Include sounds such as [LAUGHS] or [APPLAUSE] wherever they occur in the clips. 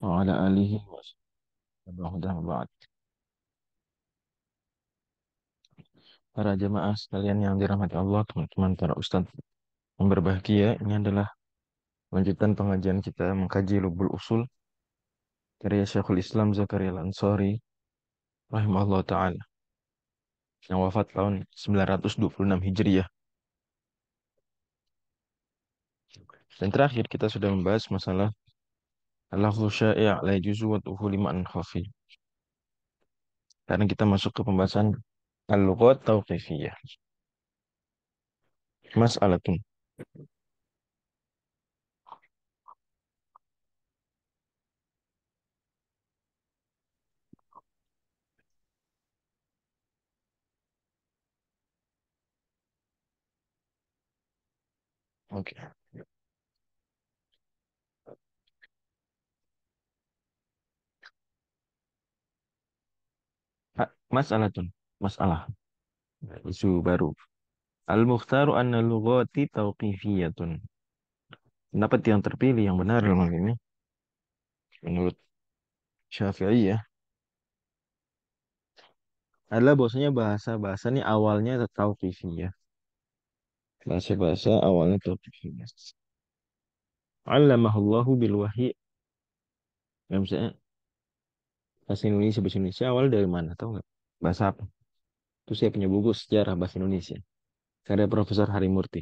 وعلى آله وصحبه بعد. Para jemaah sekalian yang dirahmati Allah, teman-teman para ustadz yang berbahagia, ini adalah lanjutan pengajian kita mengkaji Lubul Usul karya Syekhul Islam Zakaria al rahimahullah taala yang wafat tahun 926 Hijriah. Dan terakhir kita sudah membahas masalah Lahu syai' la yajuzu wad'uhu liman khafi. Karena kita masuk ke pembahasan al-lughat tauqifiyah. Mas'alatun. Oke. Okay. Masalah tuh, masalah. Nah, isu baru. Al-mukhtaru anna lughati tauqifiyatun. Pendapat yang terpilih yang benar dalam ini menurut Syafi'i ya adalah bahwasanya bahasa-bahasa ini awalnya tauqifiyah. Bahasa-bahasa awalnya tauqifiyah. Allamahullahu bil wahyi. Ya, misalnya bahasa Indonesia bahasa Indonesia awal dari mana tahu nggak? bahasa apa? Itu saya punya buku sejarah bahasa Indonesia. Karya Profesor Hari Murti,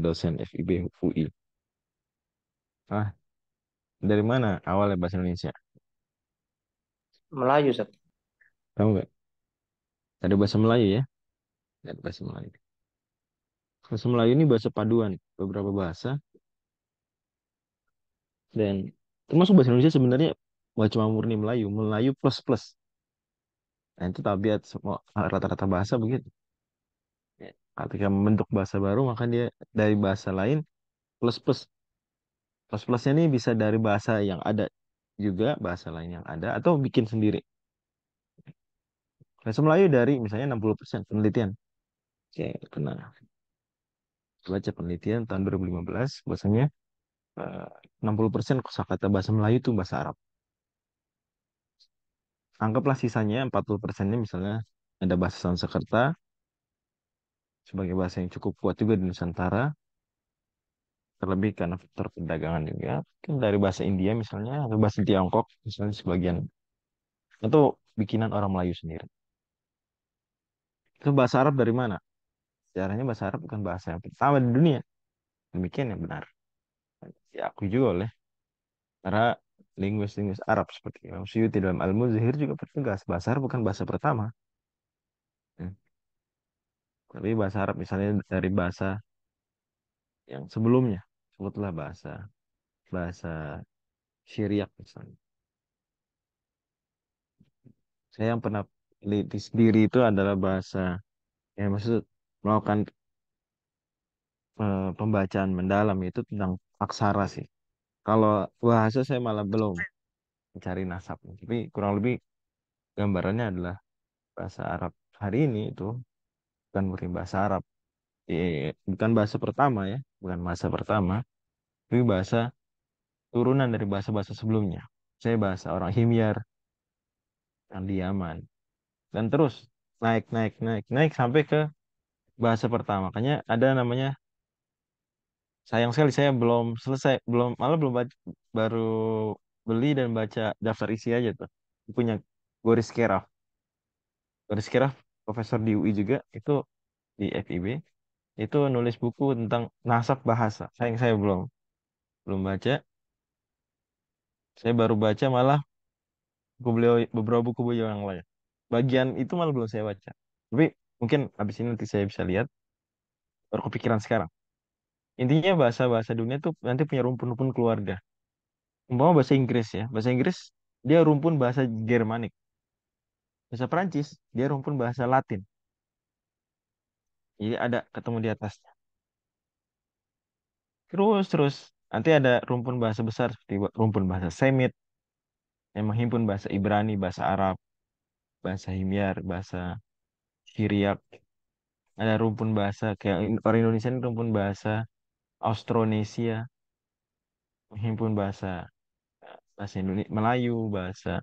Dosen FIB UI. Ah, dari mana awalnya bahasa Indonesia? Melayu, Sat. Tahu nggak? Ada bahasa Melayu ya? Ada bahasa Melayu. Bahasa Melayu ini bahasa paduan beberapa bahasa. Dan termasuk bahasa Indonesia sebenarnya bahasa cuma murni Melayu, Melayu plus plus. Nah, itu tabiat semua ah, rata-rata bahasa begitu. Ketika membentuk bahasa baru, maka dia dari bahasa lain plus plus plus plusnya ini bisa dari bahasa yang ada juga bahasa lain yang ada atau bikin sendiri. Bahasa Melayu dari misalnya 60% penelitian. Oke, pernah baca penelitian tahun 2015 bahasanya 60% kosakata bahasa Melayu itu bahasa Arab anggaplah sisanya 40 persennya misalnya ada bahasa Sanskerta sebagai bahasa yang cukup kuat juga di Nusantara terlebih karena faktor perdagangan juga mungkin dari bahasa India misalnya atau bahasa Tiongkok misalnya sebagian atau bikinan orang Melayu sendiri itu bahasa Arab dari mana sejarahnya bahasa Arab bukan bahasa yang pertama di dunia demikian yang benar diakui juga oleh karena linguis-linguis Arab seperti Imam Syuuti dalam Al-Muzhir juga bertegas bahasa Arab bukan bahasa pertama. Ya. Tapi bahasa Arab misalnya dari bahasa yang sebelumnya, sebutlah bahasa bahasa Syriak misalnya. Saya yang pernah di sendiri itu adalah bahasa yang maksud melakukan e, pembacaan mendalam itu tentang aksara sih kalau bahasa saya malah belum mencari nasab, tapi kurang lebih gambarannya adalah bahasa Arab hari ini itu bukan murni bahasa Arab, eh, bukan bahasa pertama ya, bukan bahasa pertama, tapi bahasa turunan dari bahasa-bahasa sebelumnya. Saya bahasa orang Himyar, yang di Yaman. Dan terus naik, naik, naik, naik sampai ke bahasa pertama. Makanya ada namanya sayang sekali saya belum selesai belum malah belum baca, baru beli dan baca daftar isi aja tuh punya Goris Keraf Goris Keraf profesor di UI juga itu di FIB itu nulis buku tentang nasab bahasa sayang saya belum belum baca saya baru baca malah buku beliau beberapa buku beliau yang lain bagian itu malah belum saya baca tapi mungkin habis ini nanti saya bisa lihat baru kepikiran sekarang Intinya bahasa-bahasa dunia tuh nanti punya rumpun-rumpun keluarga. Umpama bahasa Inggris ya. Bahasa Inggris dia rumpun bahasa Germanik. Bahasa Perancis dia rumpun bahasa Latin. Jadi ada ketemu di atasnya. Terus terus nanti ada rumpun bahasa besar seperti rumpun bahasa Semit yang menghimpun bahasa Ibrani, bahasa Arab, bahasa Himyar, bahasa Syriak. Ada rumpun bahasa kayak orang Indonesia ini rumpun bahasa Austronesia menghimpun bahasa bahasa Indonesia Melayu, bahasa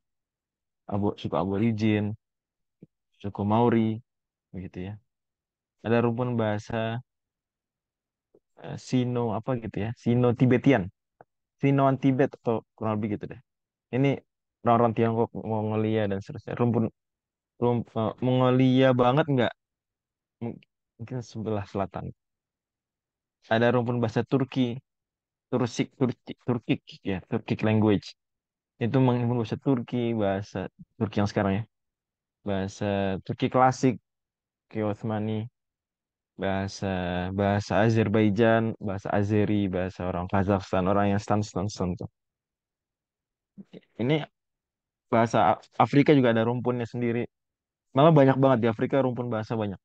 abu suku Aborigin, suku Maori, begitu ya. Ada rumpun bahasa uh, Sino apa gitu ya, Sino Tibetian, Sinoan Tibet atau kurang lebih gitu deh. Ini orang-orang Tiongkok, Mongolia dan seterusnya. Rumpun rumpun uh, eh, Mongolia banget nggak? Mungkin sebelah selatan ada rumpun bahasa Turki Tursik Turki Turkic ya Turkic language itu menghimpun bahasa Turki bahasa Turki yang sekarang ya bahasa Turki klasik ke Osmani, bahasa bahasa Azerbaijan bahasa Azeri bahasa orang Kazakhstan orang yang stan stan stan tuh ini bahasa Afrika juga ada rumpunnya sendiri malah banyak banget di Afrika rumpun bahasa banyak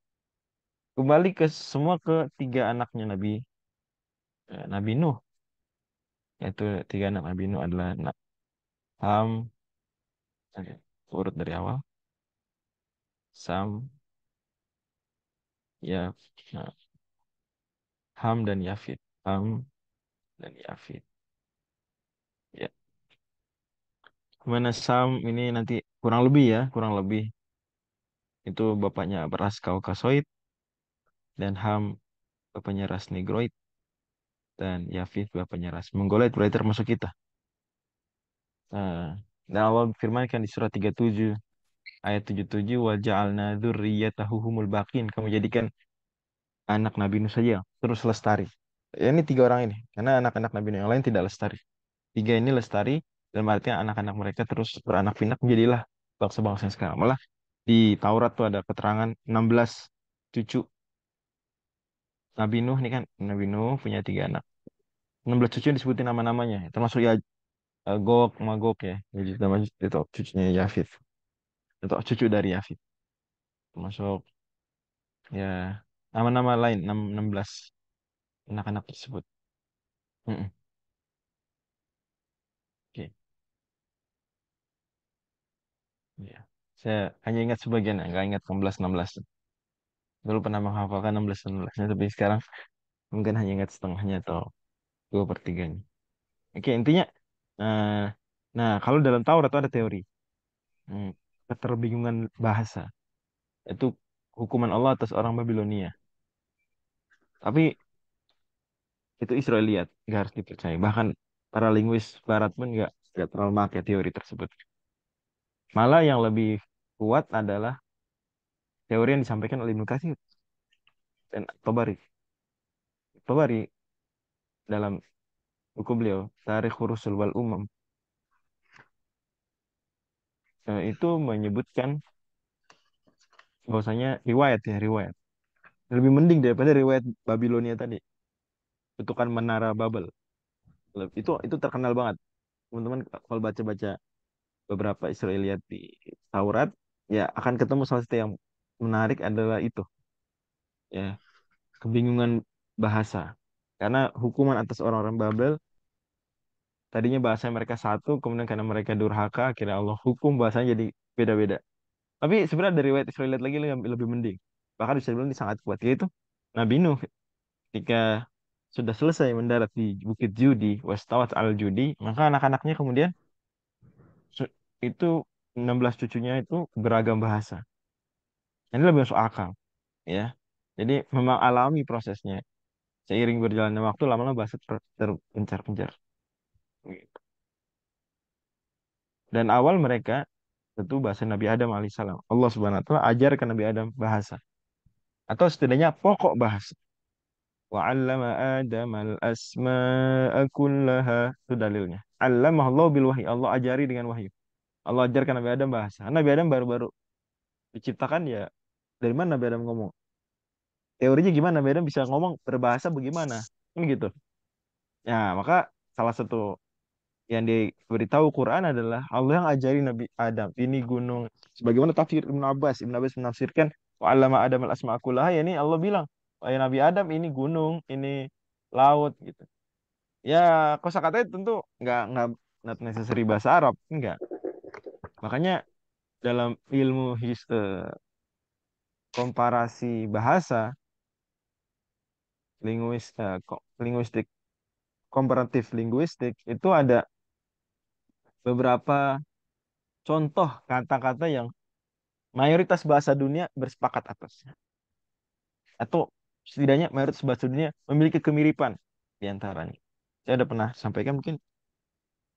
kembali ke semua ke tiga anaknya Nabi Eh, Nabi Nuh yaitu tiga anak Nabi Nuh adalah Ham urut dari awal Sam ya nah, Ham dan Yafid Ham dan Yafid ya Kemana Sam ini nanti kurang lebih ya, kurang lebih itu bapaknya ras Kaukasoid dan Ham bapaknya ras Negroid dan Yafif dua Ras. Menggola itu berarti termasuk kita. Nah, dan Allah firmankan di surat 37 ayat 77 wa ja'alna dzurriyyatahu humul baqin. Kamu jadikan anak Nabi Nuh saja terus lestari. Ya, ini tiga orang ini karena anak-anak Nabi Nuh yang lain tidak lestari. Tiga ini lestari dan berarti anak-anak mereka terus beranak pinak menjadilah bangsa-bangsa yang sekarang. Malah di Taurat tuh ada keterangan 16 cucu Nabi Nuh ini kan Nabi Nuh punya tiga anak 16 cucu yang disebutin nama-namanya termasuk ya eh, Gok Magok ya jadi ya gitu, nama itu cucunya Yafid itu cucu dari Yafid termasuk ya nama-nama lain 16 anak-anak tersebut mm -mm. oke ya saya hanya ingat sebagian nggak ingat 16 16 dulu pernah menghafalkan 16 16 tapi sekarang mungkin hanya ingat setengahnya atau dua per oke intinya nah, nah kalau dalam Taurat itu ada teori hmm, keterbingungan bahasa itu hukuman Allah atas orang Babilonia tapi itu Israeliat nggak harus dipercaya bahkan para linguis Barat pun nggak nggak terlalu makai teori tersebut malah yang lebih kuat adalah teori yang disampaikan oleh Ibnu Katsir dan Tobari. Tobari dalam buku beliau Tarikh Rusul wal Umam nah, itu menyebutkan bahwasanya riwayat ya riwayat lebih mending daripada riwayat Babilonia tadi itu kan menara Babel itu itu terkenal banget teman-teman kalau baca-baca beberapa Israeliat di Taurat ya akan ketemu salah satu yang menarik adalah itu ya kebingungan bahasa karena hukuman atas orang-orang Babel tadinya bahasa mereka satu kemudian karena mereka durhaka akhirnya Allah hukum bahasanya jadi beda-beda tapi sebenarnya dari riwayat Israelit lagi lebih lebih mending bahkan bisa dibilang sangat kuat yaitu Nabi Nuh ketika sudah selesai mendarat di Bukit Judi Westawat al Judi maka anak-anaknya kemudian itu 16 cucunya itu beragam bahasa ini lebih masuk akal ya jadi memang alami prosesnya seiring berjalannya waktu lama-lama bahasa terpencar-pencar. Gitu. Dan awal mereka tentu bahasa Nabi Adam alaihissalam. Allah subhanahu wa taala ajarkan Nabi Adam bahasa atau setidaknya pokok bahasa. Wa 'allama Adam al-asma'a kullaha itu dalilnya. 'Allamahu Allah bil wahyu Allah ajari dengan wahyu. Allah ajarkan Nabi Adam bahasa. Nabi Adam baru-baru diciptakan ya dari mana Nabi Adam ngomong? teorinya gimana beda bisa ngomong berbahasa bagaimana ini kan gitu ya maka salah satu yang diberitahu Quran adalah Allah yang ajari Nabi Adam ini gunung sebagaimana tafsir Ibn Abbas Ibn Abbas menafsirkan wa alama Adam al asma ya ini Allah bilang wahai Nabi Adam ini gunung ini laut gitu ya kosakatanya tentu nggak nggak not necessary bahasa Arab enggak makanya dalam ilmu his, uh, komparasi bahasa linguis eh, ko- linguistik komparatif linguistik itu ada beberapa contoh kata-kata yang mayoritas bahasa dunia bersepakat atasnya atau setidaknya mayoritas bahasa dunia memiliki kemiripan di antaranya. Saya ada pernah sampaikan mungkin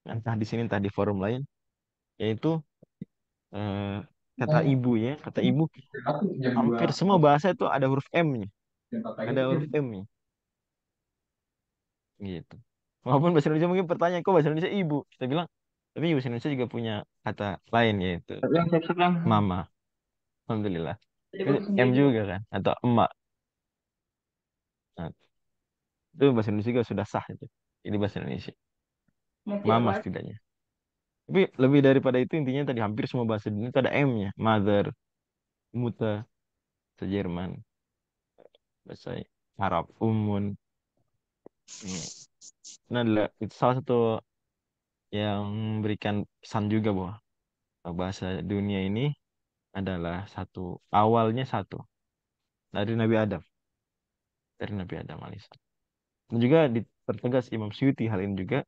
entah di sini entah di forum lain yaitu eh, kata oh. ibu ya kata ibu hampir semua bahasa itu ada huruf M-nya ada gitu. huruf M ya? Gitu. Walaupun bahasa Indonesia mungkin pertanyaan, kok bahasa Indonesia ibu? Kita bilang, tapi bahasa Indonesia juga punya kata lain yaitu mama. Alhamdulillah. M juga kan? Atau emak. Nah, itu bahasa Indonesia juga sudah sah itu. Ini bahasa Indonesia. Mama setidaknya. Tapi lebih daripada itu intinya tadi hampir semua bahasa dunia itu ada M-nya. Mother, Mutter, se Jerman bahasa Arab umum iya. Nah, ini adalah itu salah satu yang memberikan pesan juga bahwa bahasa dunia ini adalah satu awalnya satu dari Nabi Adam dari Nabi Adam alaihissalam dan juga dipertegas Imam Syuuti hal ini juga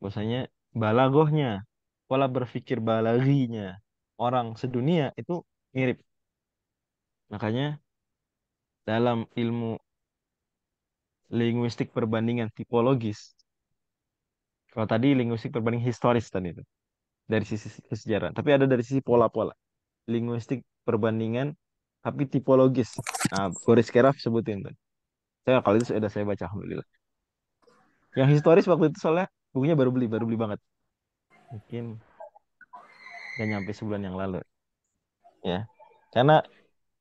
bahwasanya balagohnya pola berpikir balaginya orang sedunia itu mirip makanya dalam ilmu linguistik perbandingan tipologis. Kalau tadi linguistik perbandingan historis tadi itu dari sisi sejarah, tapi ada dari sisi pola-pola. Linguistik perbandingan tapi tipologis. Nah, Boris Keraf sebutin tuh. Saya kali itu sudah saya baca alhamdulillah. Yang historis waktu itu soalnya bukunya baru beli, baru beli banget. Mungkin dan nyampe sebulan yang lalu. Ya. Karena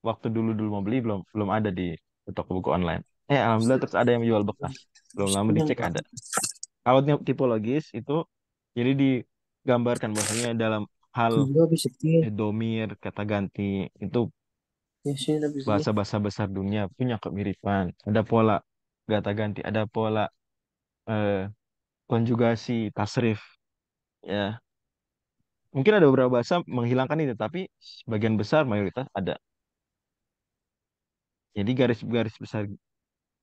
waktu dulu dulu mau beli belum belum ada di toko buku online. Eh alhamdulillah terus ada yang jual bekas. Belum lama dicek ada. Kalau tipologis itu jadi digambarkan bahwasanya dalam hal domir kata ganti itu iya bahasa-bahasa besar dunia punya kemiripan. Ada pola kata ganti, ada pola eh, konjugasi tasrif. Ya, mungkin ada beberapa bahasa menghilangkan itu tapi sebagian besar mayoritas ada jadi garis-garis besar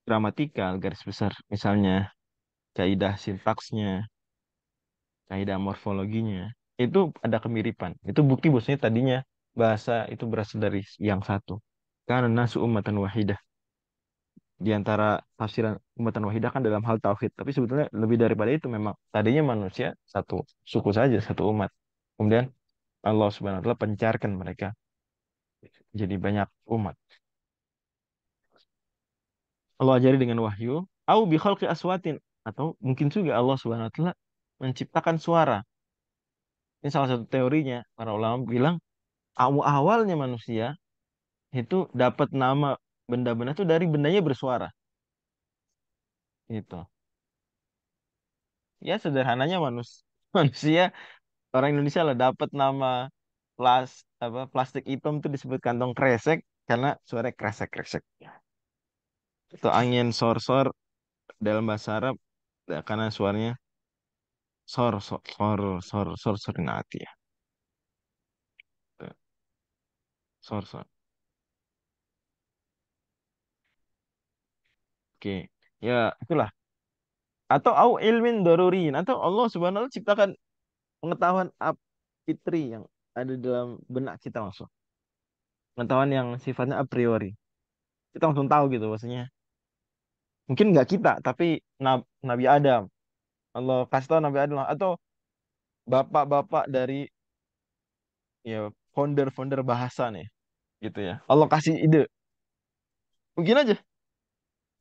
gramatikal, garis besar misalnya kaidah sintaksnya, kaidah morfologinya, itu ada kemiripan. Itu bukti bosnya tadinya bahasa itu berasal dari yang satu. Karena nasu umatan wahidah. Di antara tafsiran umatan wahidah kan dalam hal tauhid, tapi sebetulnya lebih daripada itu memang tadinya manusia satu suku saja, satu umat. Kemudian Allah Subhanahu wa taala pencarkan mereka jadi banyak umat. Allah ajari dengan wahyu au bi khalqi aswatin atau mungkin juga Allah Subhanahu wa taala menciptakan suara. Ini salah satu teorinya para ulama bilang awalnya manusia itu dapat nama benda-benda itu dari bendanya bersuara. Gitu. Ya sederhananya manus [LAUGHS] manusia orang Indonesia lah dapat nama plas apa plastik hitam itu disebut kantong kresek karena suara kresek kresek. Itu angin sor-sor dalam bahasa Arab ya, karena suaranya sor sor sor sor sor sor hati ya. Sor sor. Oke. Ya, itulah. Atau au ilmin darurin atau Allah Subhanahu wa ciptakan pengetahuan ab fitri yang ada dalam benak kita langsung. Pengetahuan yang sifatnya a priori. Kita langsung tahu gitu maksudnya mungkin nggak kita tapi Nabi Adam Allah kasih tahu Nabi Adam atau bapak-bapak dari ya founder-founder bahasa nih gitu ya Allah kasih ide mungkin aja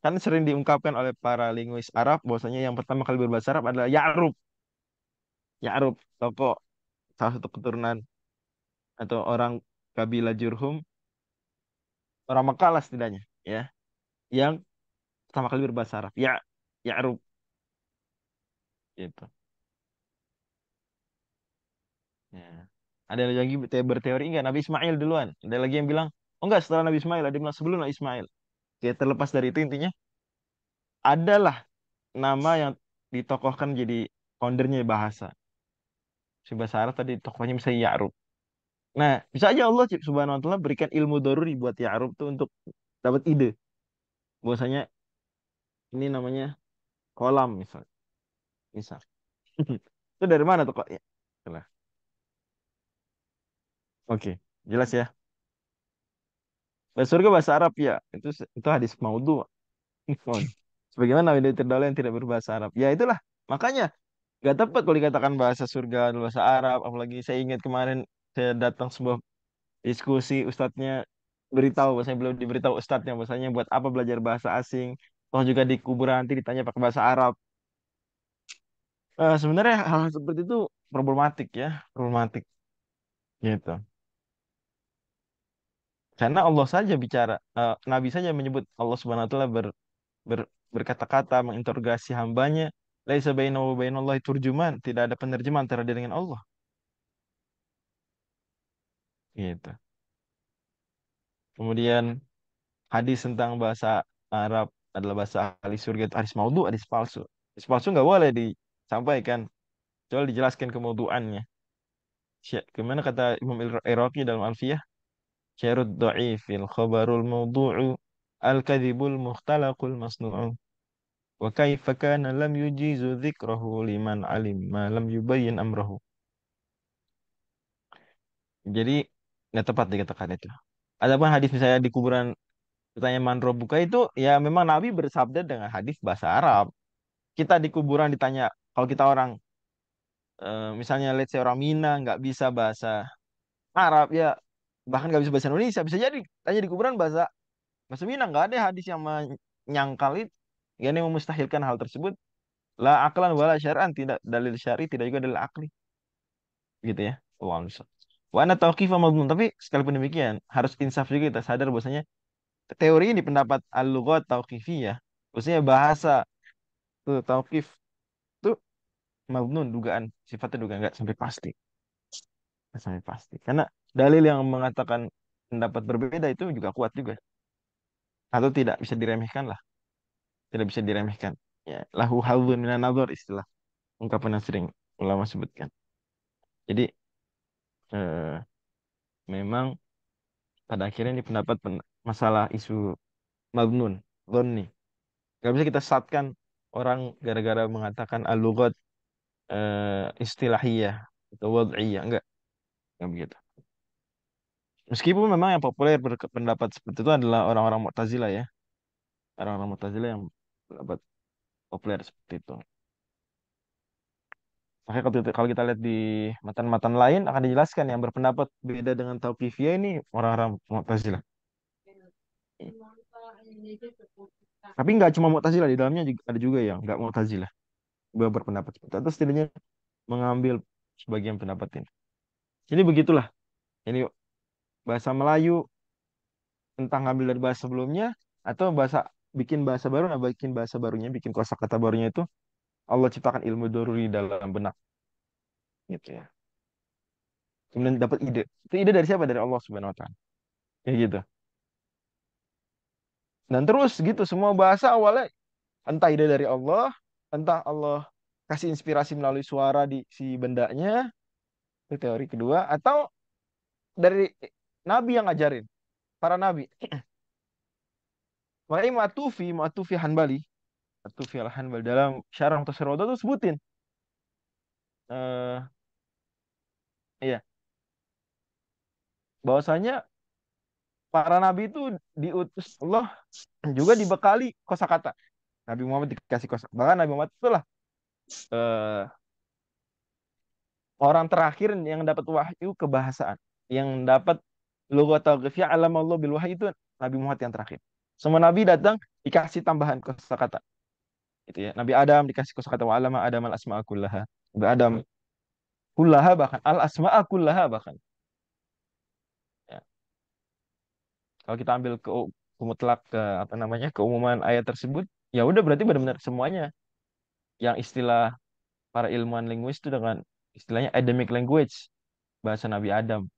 kan sering diungkapkan oleh para linguis Arab bahwasanya yang pertama kali berbahasa Arab adalah Ya'rub Ya'rub tokoh salah satu keturunan atau orang kabilah Jurhum orang Mekah lah setidaknya ya yang pertama kali berbahasa Arab. Ya, ya Arab Gitu. Ya. Ada lagi berteori enggak Nabi Ismail duluan? Ada lagi yang bilang, oh enggak setelah Nabi Ismail, ada yang sebelum Nabi Ismail. Ya terlepas dari itu intinya adalah nama yang ditokohkan jadi foundernya bahasa. Si bahasa Arab tadi tokohnya misalnya Ya'rub. Nah, bisa aja Allah subhanahu wa ta'ala berikan ilmu doruri buat Ya'rub tuh untuk dapat ide. Bahwasanya ini namanya kolam misal misal [LAUGHS] itu dari mana tuh kok ya oke oke jelas ya bahasa surga bahasa Arab ya itu itu hadis maudhu [LAUGHS] sebagaimana nabi terdahulu yang tidak berbahasa Arab ya itulah makanya nggak tepat kalau dikatakan bahasa surga bahasa Arab apalagi saya ingat kemarin saya datang sebuah diskusi ustadznya beritahu bahasanya belum diberitahu ustadznya bahasanya buat apa belajar bahasa asing toh juga di kuburan nanti ditanya pakai bahasa Arab uh, sebenarnya hal, hal seperti itu problematik ya problematik gitu karena Allah saja bicara uh, Nabi saja menyebut Allah subhanahu wa taala ber, ber, berkata-kata menginterogasi hambanya laisa bainahu wa bainallahi turjuman tidak ada penerjemah antara dia dengan Allah gitu kemudian hadis tentang bahasa Arab adalah bahasa ahli surga itu hadis maudhu, hadis palsu. Hadis palsu nggak boleh disampaikan. Coba dijelaskan kemaudhuannya. Gimana kata Imam Iraqi dalam Alfiyah? Syarud da'ifil khabarul maudhu'u al-kadhibul mukhtalaqul masnu'u. Wa kaifa kana lam yujizu dhikrahu liman alim ma lam yubayyin amrahu. Jadi nggak tepat dikatakan itu. Adapun hadis misalnya di kuburan Ditanya Manro buka itu ya memang Nabi bersabda dengan hadis bahasa Arab. Kita di kuburan ditanya kalau kita orang eh, misalnya let's say orang Mina nggak bisa bahasa Arab ya bahkan nggak bisa bahasa Indonesia bisa jadi tanya di kuburan bahasa bahasa Minang nggak ada hadis yang menyangkal itu yang memustahilkan hal tersebut la aklan wala syar'an tidak dalil syari tidak juga dalil akli gitu ya Allah wa tapi sekalipun demikian harus insaf juga kita sadar bahwasanya teori ini pendapat al-lughat tauqifiyah, ya. maksudnya bahasa tuh eh, tauqif tuh mabnun dugaan, sifatnya dugaan nggak sampai pasti. Nggak sampai pasti. Karena dalil yang mengatakan pendapat berbeda itu juga kuat juga. Atau tidak bisa diremehkan lah. Tidak bisa diremehkan. Ya, lahu halun minan nazar istilah ungkapan yang sering ulama sebutkan. Jadi eh, memang pada akhirnya ini pendapat masalah isu Magnun, Dhanni. Gak bisa kita satkan orang gara-gara mengatakan al-lughat uh, eh, istilahiyah atau wad'iyah, enggak. Enggak begitu. Meskipun memang yang populer berpendapat seperti itu adalah orang-orang Mu'tazilah ya. Orang-orang Mu'tazilah yang pendapat populer seperti itu. Makanya kalau kita, lihat di matan-matan lain akan dijelaskan yang berpendapat beda dengan Tauqifiyah ini orang-orang Mu'tazilah. Tapi nggak cuma Mu'tazilah di dalamnya juga, ada juga yang nggak Mu'tazilah. Gue berpendapat seperti itu. Atau setidaknya mengambil sebagian pendapat ini. Jadi begitulah. Ini bahasa Melayu tentang ngambil dari bahasa sebelumnya atau bahasa bikin bahasa baru nah bikin bahasa barunya bikin kosakata barunya itu Allah ciptakan ilmu doruri dalam benak gitu ya kemudian dapat ide itu ide dari siapa dari Allah subhanahu wa taala ya gitu dan terus gitu semua bahasa awalnya entah ide dari Allah, entah Allah kasih inspirasi melalui suara di si bendanya. Itu teori kedua atau dari nabi yang ngajarin, para nabi. Makanya [CLEARS THROAT] Matufi, Matufi Hanbali, Matufi Al-Hanbali dalam Syarah Mutasarroda tuh sebutin. Eh uh, iya. Bahwasanya para nabi itu diutus Allah juga dibekali kosakata. Nabi Muhammad dikasih kosakata. Bahkan Nabi Muhammad itulah eh, orang terakhir yang dapat wahyu kebahasaan, yang dapat lughata ghafiyah alam Allah bil wahyu itu Nabi Muhammad yang terakhir. Semua nabi datang dikasih tambahan kosakata. Itu ya. Nabi Adam dikasih kosakata wa alama Adam al asma'a kullaha. Nabi Adam kullaha bahkan al asma'a kullaha bahkan Kalau kita ambil ke telak ke apa namanya keumuman ayat tersebut, ya udah berarti benar-benar semuanya yang istilah para ilmuwan linguis itu dengan istilahnya Adamic language bahasa Nabi Adam.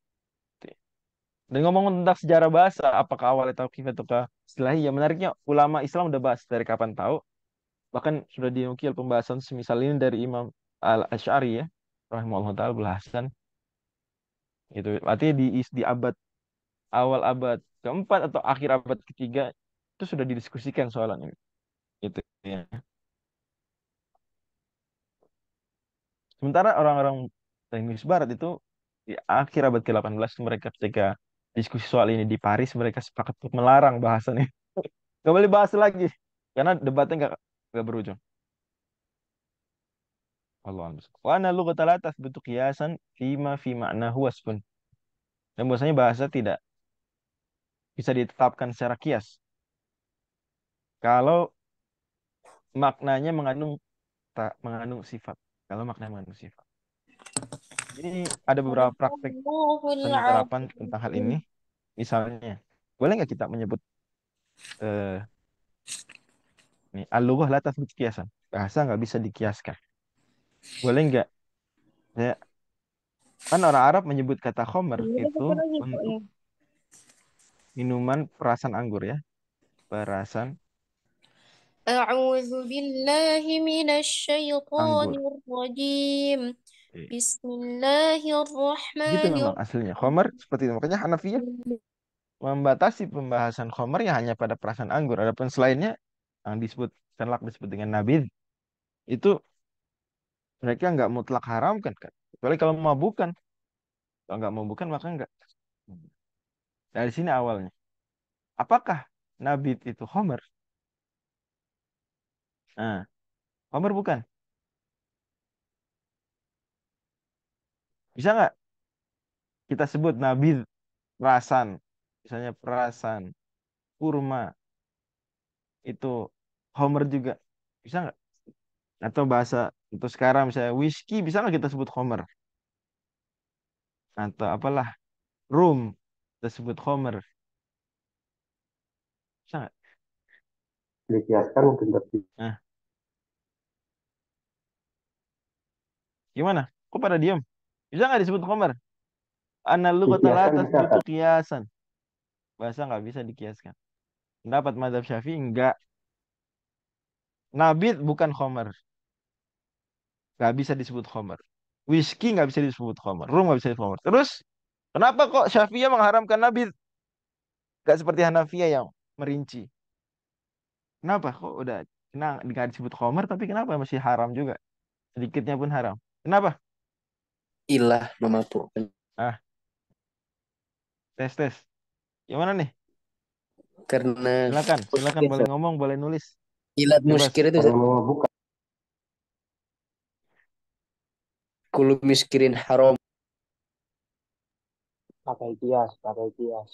Dan ngomong tentang sejarah bahasa, apakah awal awalnya tauqif ataukah istilah Ya menariknya ulama Islam udah bahas dari kapan tahu. Bahkan sudah dinukil pembahasan semisal ini dari Imam al Ashari ya, rahimahullah taala Hasan. Itu artinya di di abad awal abad keempat atau akhir abad ketiga itu sudah didiskusikan soalan ini. Itu ya. Sementara orang-orang Inggris Barat itu di akhir abad ke-18 mereka ketika diskusi soal ini di Paris mereka sepakat untuk melarang bahasannya. [LAUGHS] Gak boleh bahas lagi karena debatnya nggak nggak berujung. Allah Wa ana lughata la bentuk hiasan fima fi ma'nahu wasfun. Dan bahasanya bahasa tidak bisa ditetapkan secara kias kalau maknanya mengandung tak mengandung sifat kalau maknanya mengandung sifat jadi ada beberapa praktek penerapan tentang hal ini misalnya boleh nggak kita menyebut eh, ini alubah lantas kiasan bahasa nggak bisa dikiaskan boleh nggak ya kan orang Arab menyebut kata khomer iya, itu untuk ya minuman perasan anggur ya. Perasan A'udzu billahi minasy syaithanir rajim. Bismillahirrahmanirrahim. Gitu memang aslinya. Khomer seperti itu. Makanya Hanafiyah membatasi pembahasan khomer ya hanya pada perasan anggur. Adapun selainnya yang disebut senlak disebut dengan nabid itu mereka nggak mutlak haram kan. Kecuali kalau mabukan. Kalau nggak mabukan maka nggak. Dari sini awalnya. Apakah Nabi itu Homer? Nah, Homer bukan. Bisa nggak kita sebut Nabi perasan? Misalnya perasan, kurma, itu Homer juga. Bisa nggak? Atau bahasa untuk sekarang misalnya whisky bisa nggak kita sebut Homer? Atau apalah, rum, tersebut Homer sangat dikiaskan mungkin tapi nah. gimana kok pada diem bisa nggak disebut Homer Anak lu kota latas itu kiasan bahasa nggak bisa dikiaskan dapat Madhab Syafi'i enggak nabi bukan Homer nggak bisa disebut Homer whisky nggak bisa disebut Homer rum nggak bisa disebut Homer terus Kenapa kok Syafi'iyah mengharamkan Nabi? Gak seperti Hanafiyah yang merinci. Kenapa kok udah kena nggak disebut Homer tapi kenapa masih haram juga? Sedikitnya pun haram. Kenapa? Ilah memabukkan. Ah. Tes tes. Yang mana nih? Karena silakan, silakan boleh ngomong, boleh nulis. Ilat muskir itu bukan. Kulu miskirin haram pakai kias, pakai kias.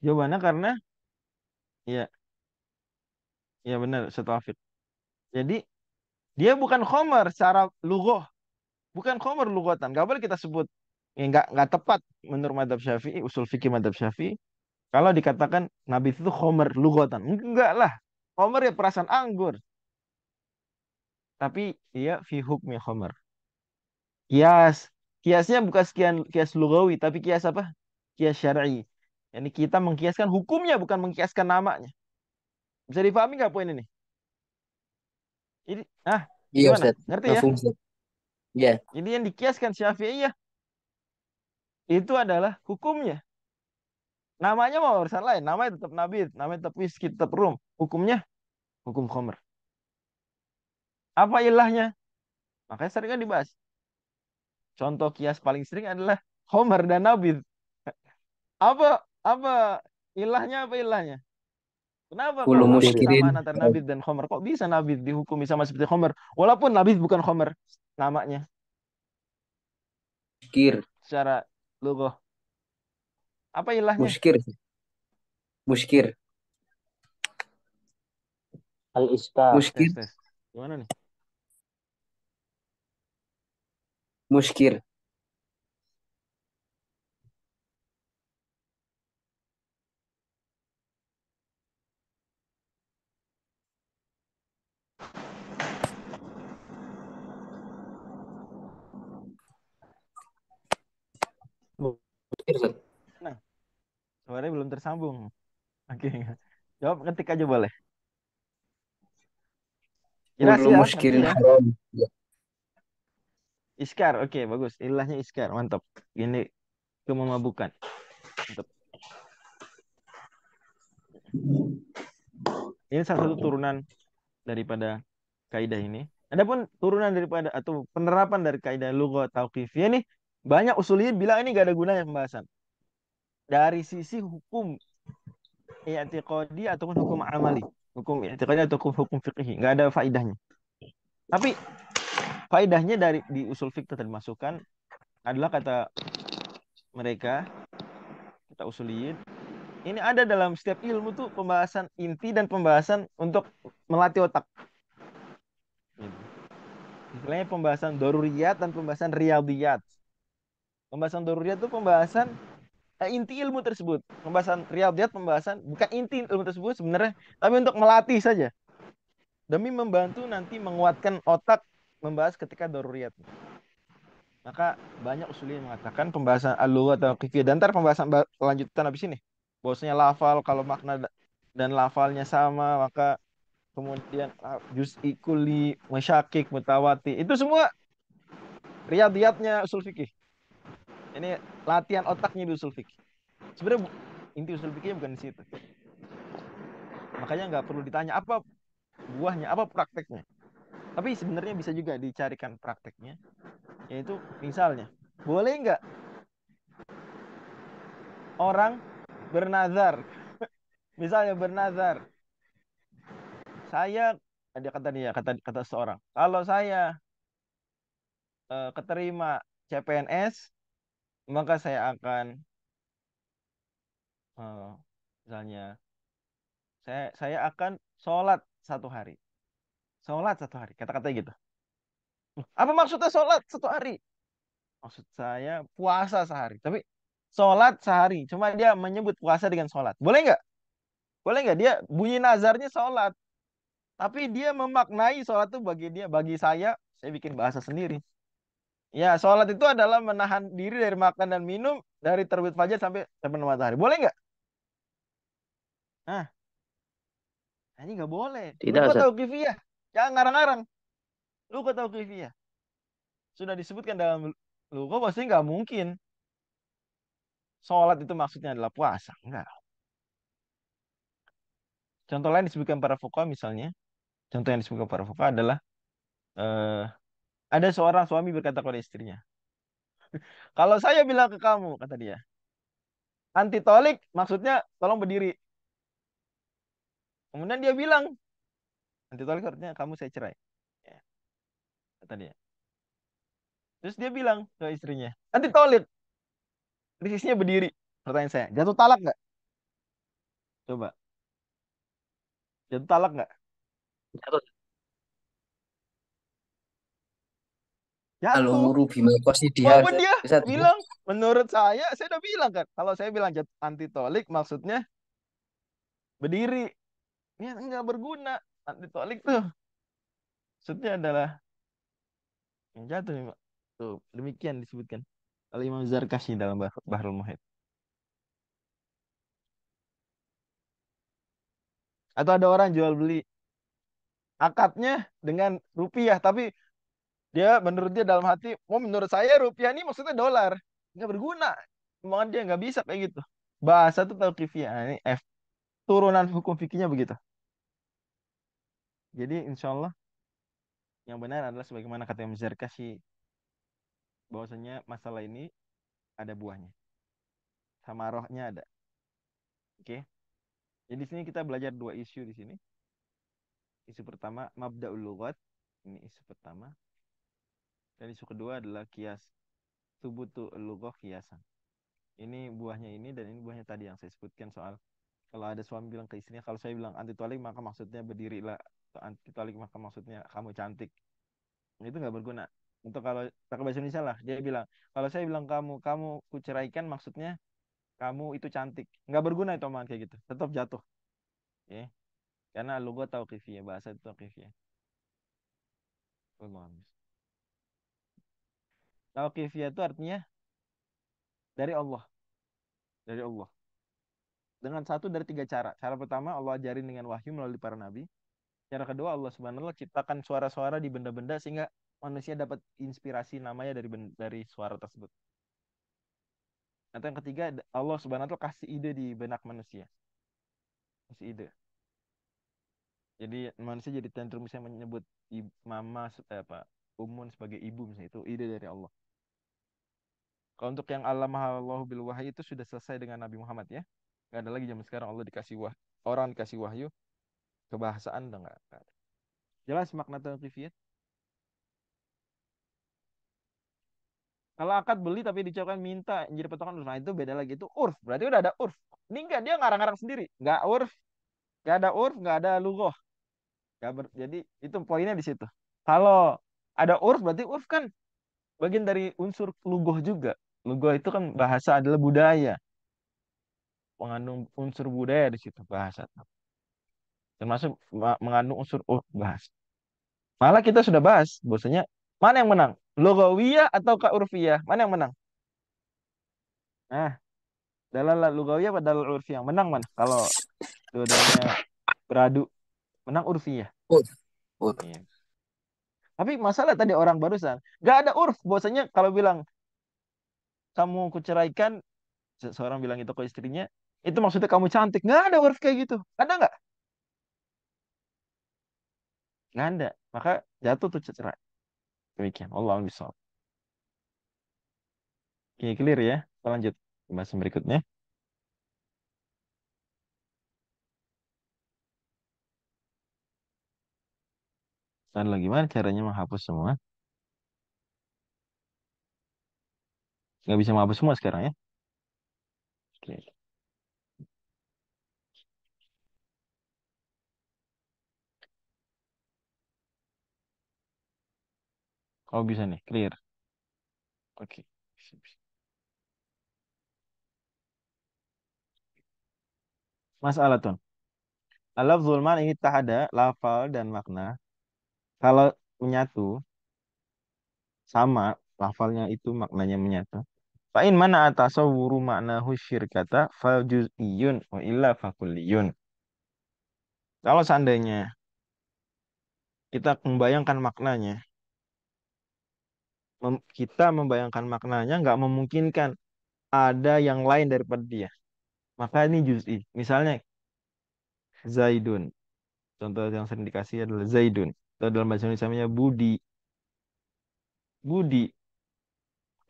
Jawabannya karena ya ya benar setafik. Jadi dia bukan khomer secara lugoh. Bukan khomer lugotan. Gak boleh kita sebut. Ya, gak, gak tepat menurut madhab syafi'i, usul fikih madhab syafi'i. Kalau dikatakan Nabi itu khomer lugotan. Enggak lah. Khomer ya perasaan anggur. Tapi dia ya, fi hukmi khomer. Kias kiasnya bukan sekian kias lugawi tapi kias apa kias syar'i ini yani kita mengkiaskan hukumnya bukan mengkiaskan namanya bisa difahami nggak poin ini ini ah iya Ustaz. ngerti ya Iya. Yeah. ini yang dikiaskan syafi'i ya. itu adalah hukumnya namanya mau urusan lain namanya tetap nabi namanya tetap whisky tetap rum hukumnya hukum khomer apa ilahnya makanya seringnya kan dibahas Contoh kias paling sering adalah Homer dan Nabil. Apa apa ilahnya apa ilahnya? Kenapa Kulo musykirin. antara Nabil dan Homer? Kok bisa Nabil dihukumi sama seperti Homer? Walaupun Nabil bukan Homer namanya. Muskir. Secara logo. Apa ilahnya? Muskir. Muskir. Al-Iska. Muskir. Gimana nih? muskir Nah, suaranya belum tersambung. Oke, jawab ketik aja boleh. Jelas ya, Ya. Iskar, oke okay, bagus. Inilahnya Iskar, mantap. Ini kememabukan. Mantap. Ini salah satu turunan daripada kaidah ini. ada pun turunan daripada atau penerapan dari kaidah lughah tauqifiyah nih banyak usulnya bilang ini gak ada gunanya pembahasan. Dari sisi hukum i'tiqadi ataupun hukum amali, hukum i'tiqadi atau hukum, hukum fikih, nggak ada faidahnya. Tapi faedahnya dari di usul fikih termasukkan adalah kata mereka kata usuliyin ini ada dalam setiap ilmu tuh pembahasan inti dan pembahasan untuk melatih otak istilahnya pembahasan doruriyat dan pembahasan riyadiyat pembahasan doruriyat itu pembahasan eh, inti ilmu tersebut pembahasan riyadiyat pembahasan bukan inti ilmu tersebut sebenarnya tapi untuk melatih saja demi membantu nanti menguatkan otak membahas ketika daruriyat. Maka banyak usul yang mengatakan pembahasan alur atau kifiyah dan ntar pembahasan lanjutan habis ini. Bahwasanya lafal kalau makna dan lafalnya sama maka kemudian juz ikuli masyakik mutawati itu semua riadiyatnya usul fikih. Ini latihan otaknya di usul fikih. Sebenarnya inti usul fikihnya bukan di situ. Makanya nggak perlu ditanya apa buahnya, apa prakteknya tapi sebenarnya bisa juga dicarikan prakteknya yaitu misalnya boleh nggak orang bernazar [LAUGHS] misalnya bernazar saya ada kata dia ya, kata kata seorang kalau saya e, keterima CPNS maka saya akan e, misalnya saya saya akan sholat satu hari Sholat satu hari. kata kata gitu. Apa maksudnya sholat satu hari? Maksud saya puasa sehari. Tapi sholat sehari. Cuma dia menyebut puasa dengan sholat. Boleh nggak? Boleh nggak? Dia bunyi nazarnya sholat. Tapi dia memaknai sholat itu bagi dia, bagi saya, saya bikin bahasa sendiri. Ya, sholat itu adalah menahan diri dari makan dan minum dari terbit fajar sampai terbenam matahari. Boleh nggak? Nah, ini nggak boleh. Tidak, tahu kifiyah. Jangan ngarang-ngarang. Lu tahu ya. Sudah disebutkan dalam Lu kok pasti nggak mungkin. Sholat itu maksudnya adalah puasa. Enggak. Contoh lain disebutkan para fuqaha misalnya. Contoh yang disebutkan para fuqaha adalah eh, ada seorang suami berkata kepada istrinya. [LAUGHS] Kalau saya bilang ke kamu, kata dia. Anti tolik maksudnya tolong berdiri. Kemudian dia bilang, Anti tolik artinya kamu saya cerai. Ya. Kata dia. Terus dia bilang ke istrinya, anti hmm. tolik. Terus istrinya berdiri. Pertanyaan saya, jatuh talak nggak? Coba. Jatuh talak nggak? Jatuh. Kalau guru bima kosi dia, Walaupun dia bisa bilang, menurut saya, saya udah bilang kan, kalau saya bilang anti tolik maksudnya berdiri, ya nggak berguna anti tolik tuh maksudnya adalah yang jatuh nih, Tuh, demikian disebutkan oleh Imam Zarkashi dalam bah Bahrul Muhit. Atau ada orang jual beli akadnya dengan rupiah, tapi dia menurut dia dalam hati, oh menurut saya rupiah ini maksudnya dolar, nggak berguna, makanya dia nggak bisa kayak gitu. Bahasa itu tauqifiyah, ini F. Turunan hukum fikihnya begitu. Jadi insya Allah yang benar adalah sebagaimana kata Imam Zarkashi bahwasanya masalah ini ada buahnya. Sama rohnya ada. Oke. Okay? Jadi di sini kita belajar dua isu di sini. Isu pertama mabda'ul lughat, ini isu pertama. Dan isu kedua adalah kias subutu lughah kiasan. Ini buahnya ini dan ini buahnya tadi yang saya sebutkan soal kalau ada suami bilang ke istrinya kalau saya bilang anti tualik maka maksudnya berdirilah kita tolik maka maksudnya kamu cantik itu nggak berguna untuk kalau pakai bahasa Indonesia lah dia bilang kalau saya bilang kamu kamu kuceraikan maksudnya kamu itu cantik nggak berguna itu omongan kayak gitu tetap jatuh ya yeah. karena lu gue tahu kifia ya, bahasa itu kifia tahu kifia itu artinya dari Allah dari Allah dengan satu dari tiga cara cara pertama Allah ajarin dengan wahyu melalui para nabi Cara kedua Allah Subhanahu wa ciptakan suara-suara di benda-benda sehingga manusia dapat inspirasi namanya dari dari suara tersebut. Atau yang ketiga Allah Subhanahu wa kasih ide di benak manusia. Kasih ide. Jadi manusia jadi tantrum misalnya menyebut mama eh, apa umun sebagai ibu misalnya itu ide dari Allah. Kalau untuk yang Allah Maha Allah bil wahyu itu sudah selesai dengan Nabi Muhammad ya. Gak ada lagi zaman sekarang Allah dikasih wah orang dikasih wahyu kebahasaan dong nggak jelas makna tanqifiyah Kalau akad beli tapi dicoba minta jadi patokan nah itu beda lagi itu urf. Berarti udah ada urf. Ini enggak dia ngarang-ngarang sendiri. Enggak urf. Enggak ada urf, enggak ada lugoh. ber... jadi itu poinnya di situ. Kalau ada urf berarti urf kan bagian dari unsur lugoh juga. Lugoh itu kan bahasa adalah budaya. Mengandung unsur budaya di situ bahasa termasuk mengandung unsur oh bahas. Malah kita sudah bahas bahwasanya mana yang menang? Logawiyah atau urfiyah? Mana yang menang? Nah, dalalah logawiyah pada dalal urfiyah menang mana? Kalau dua-duanya beradu menang urfiyah. Ur. Ur. Iya. Tapi masalah tadi orang barusan, gak ada urf. Bosnya kalau bilang kamu kuceraikan, seorang bilang itu ke istrinya, itu maksudnya kamu cantik. Gak ada urf kayak gitu. Ada nggak? nggak ada maka jatuh tuh cerai demikian Allah bisa oke clear ya kita lanjut pembahasan berikutnya dan lagi mana caranya menghapus semua? Nggak bisa menghapus semua sekarang ya. Oke. Oh bisa nih, clear. Oke. Mas Alaton. Alaf zulman ini tak ada lafal dan makna. Kalau menyatu, sama lafalnya itu maknanya menyatu. Fa'in mana makna husyir kata fal iyun wa illa fakulliyun. Kalau seandainya kita membayangkan maknanya, mem kita membayangkan maknanya nggak memungkinkan ada yang lain daripada dia. Maka ini juz'i. Misalnya Zaidun. Contoh yang sering dikasih adalah Zaidun. Atau dalam bahasa Indonesia namanya Budi. Budi.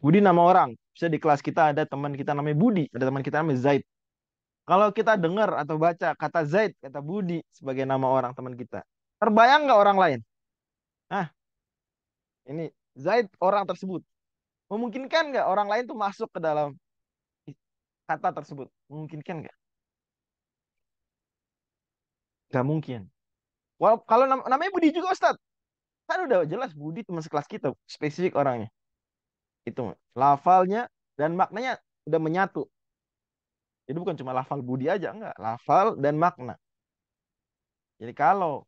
Budi nama orang. Bisa di kelas kita ada teman kita namanya Budi, ada teman kita namanya Zaid. Kalau kita dengar atau baca kata Zaid, kata Budi sebagai nama orang teman kita, terbayang nggak orang lain? Ah, ini Zaid orang tersebut. Memungkinkan nggak orang lain tuh masuk ke dalam kata tersebut? Memungkinkan nggak? Gak mungkin. Well, kalau nam namanya Budi juga Ustaz. Kan udah jelas Budi teman sekelas kita, spesifik orangnya. Itu lafalnya dan maknanya udah menyatu. Jadi bukan cuma lafal Budi aja, enggak. Lafal dan makna. Jadi kalau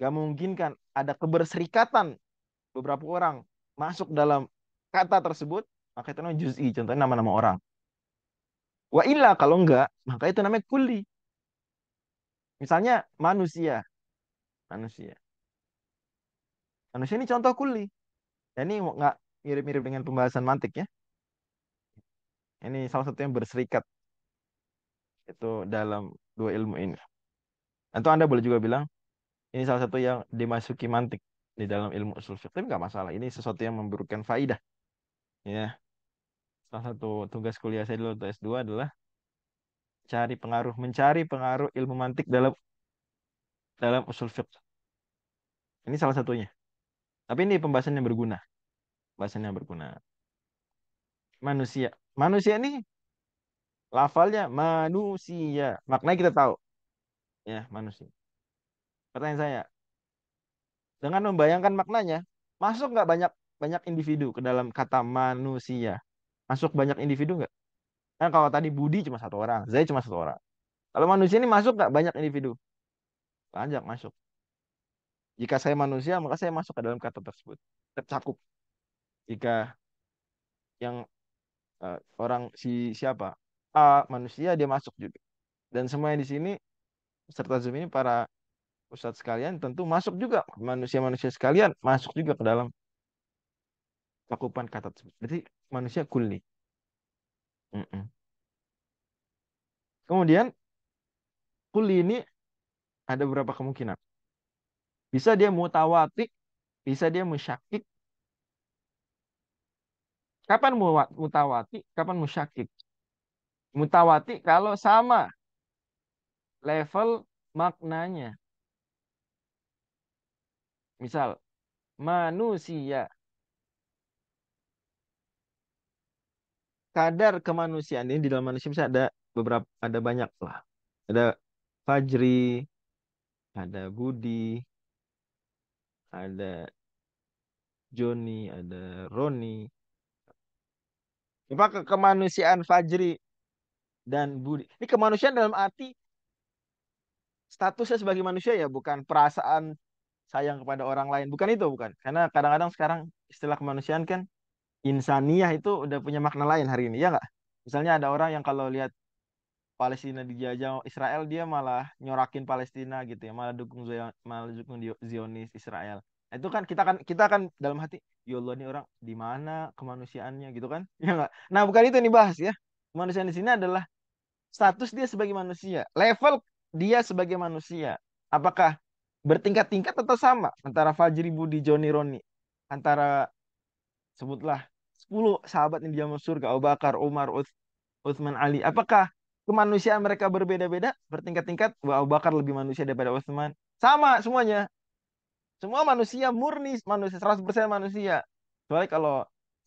gak memungkinkan ada keberserikatan beberapa orang masuk dalam kata tersebut, maka itu namanya juz'i, contohnya nama-nama orang. Wa illa kalau enggak, maka itu namanya kuli. Misalnya manusia. Manusia. Manusia ini contoh kuli. Ya, nah, ini enggak mirip-mirip dengan pembahasan mantik ya. Ini salah satu yang berserikat. Itu dalam dua ilmu ini. Atau Anda boleh juga bilang, ini salah satu yang dimasuki mantik di dalam ilmu usul tapi nggak masalah ini sesuatu yang memberikan faidah ya salah satu tugas kuliah saya dulu untuk S2 adalah cari pengaruh mencari pengaruh ilmu mantik dalam dalam usul fiqh ini salah satunya tapi ini pembahasan yang berguna pembahasan yang berguna manusia manusia ini lafalnya manusia maknanya kita tahu ya manusia pertanyaan saya dengan membayangkan maknanya masuk nggak banyak banyak individu ke dalam kata manusia masuk banyak individu nggak kan kalau tadi Budi cuma satu orang Zai cuma satu orang kalau manusia ini masuk nggak banyak individu banyak masuk jika saya manusia maka saya masuk ke dalam kata tersebut tercakup jika yang uh, orang si siapa A manusia dia masuk juga dan semuanya di sini serta Zoom ini para Ustadz sekalian tentu masuk juga manusia-manusia sekalian masuk juga ke dalam cakupan kata tersebut. Berarti manusia kuli. Mm -mm. Kemudian kuli ini ada beberapa kemungkinan. Bisa dia mutawatik, bisa dia musyakik. Kapan mutawati, kapan musyakik? Mutawati kalau sama level maknanya Misal, manusia. Kadar kemanusiaan ini di dalam manusia bisa ada beberapa, ada banyak lah. Ada Fajri, ada Budi, ada Joni, ada Roni. Apa kemanusiaan Fajri dan Budi. Ini kemanusiaan dalam arti statusnya sebagai manusia ya, bukan perasaan sayang kepada orang lain. Bukan itu, bukan. Karena kadang-kadang sekarang istilah kemanusiaan kan insaniah itu udah punya makna lain hari ini, ya nggak? Misalnya ada orang yang kalau lihat Palestina dijajah Israel dia malah nyorakin Palestina gitu ya, malah dukung malah dukung Zionis Israel. Nah, itu kan kita kan kita kan dalam hati, ya Allah ini orang di mana kemanusiaannya gitu kan? [LAUGHS] Ya nggak? Nah, bukan itu yang dibahas ya. Kemanusiaan di sini adalah status dia sebagai manusia, level dia sebagai manusia. Apakah bertingkat-tingkat atau sama antara Fajri Budi, Joni Roni, antara sebutlah 10 sahabat yang dijamu surga, Abu Bakar, Umar, Uth, Uthman, Ali. Apakah kemanusiaan mereka berbeda-beda, bertingkat-tingkat? Abu Bakar lebih manusia daripada Uthman. Sama semuanya. Semua manusia murni, manusia 100% manusia. Soalnya kalau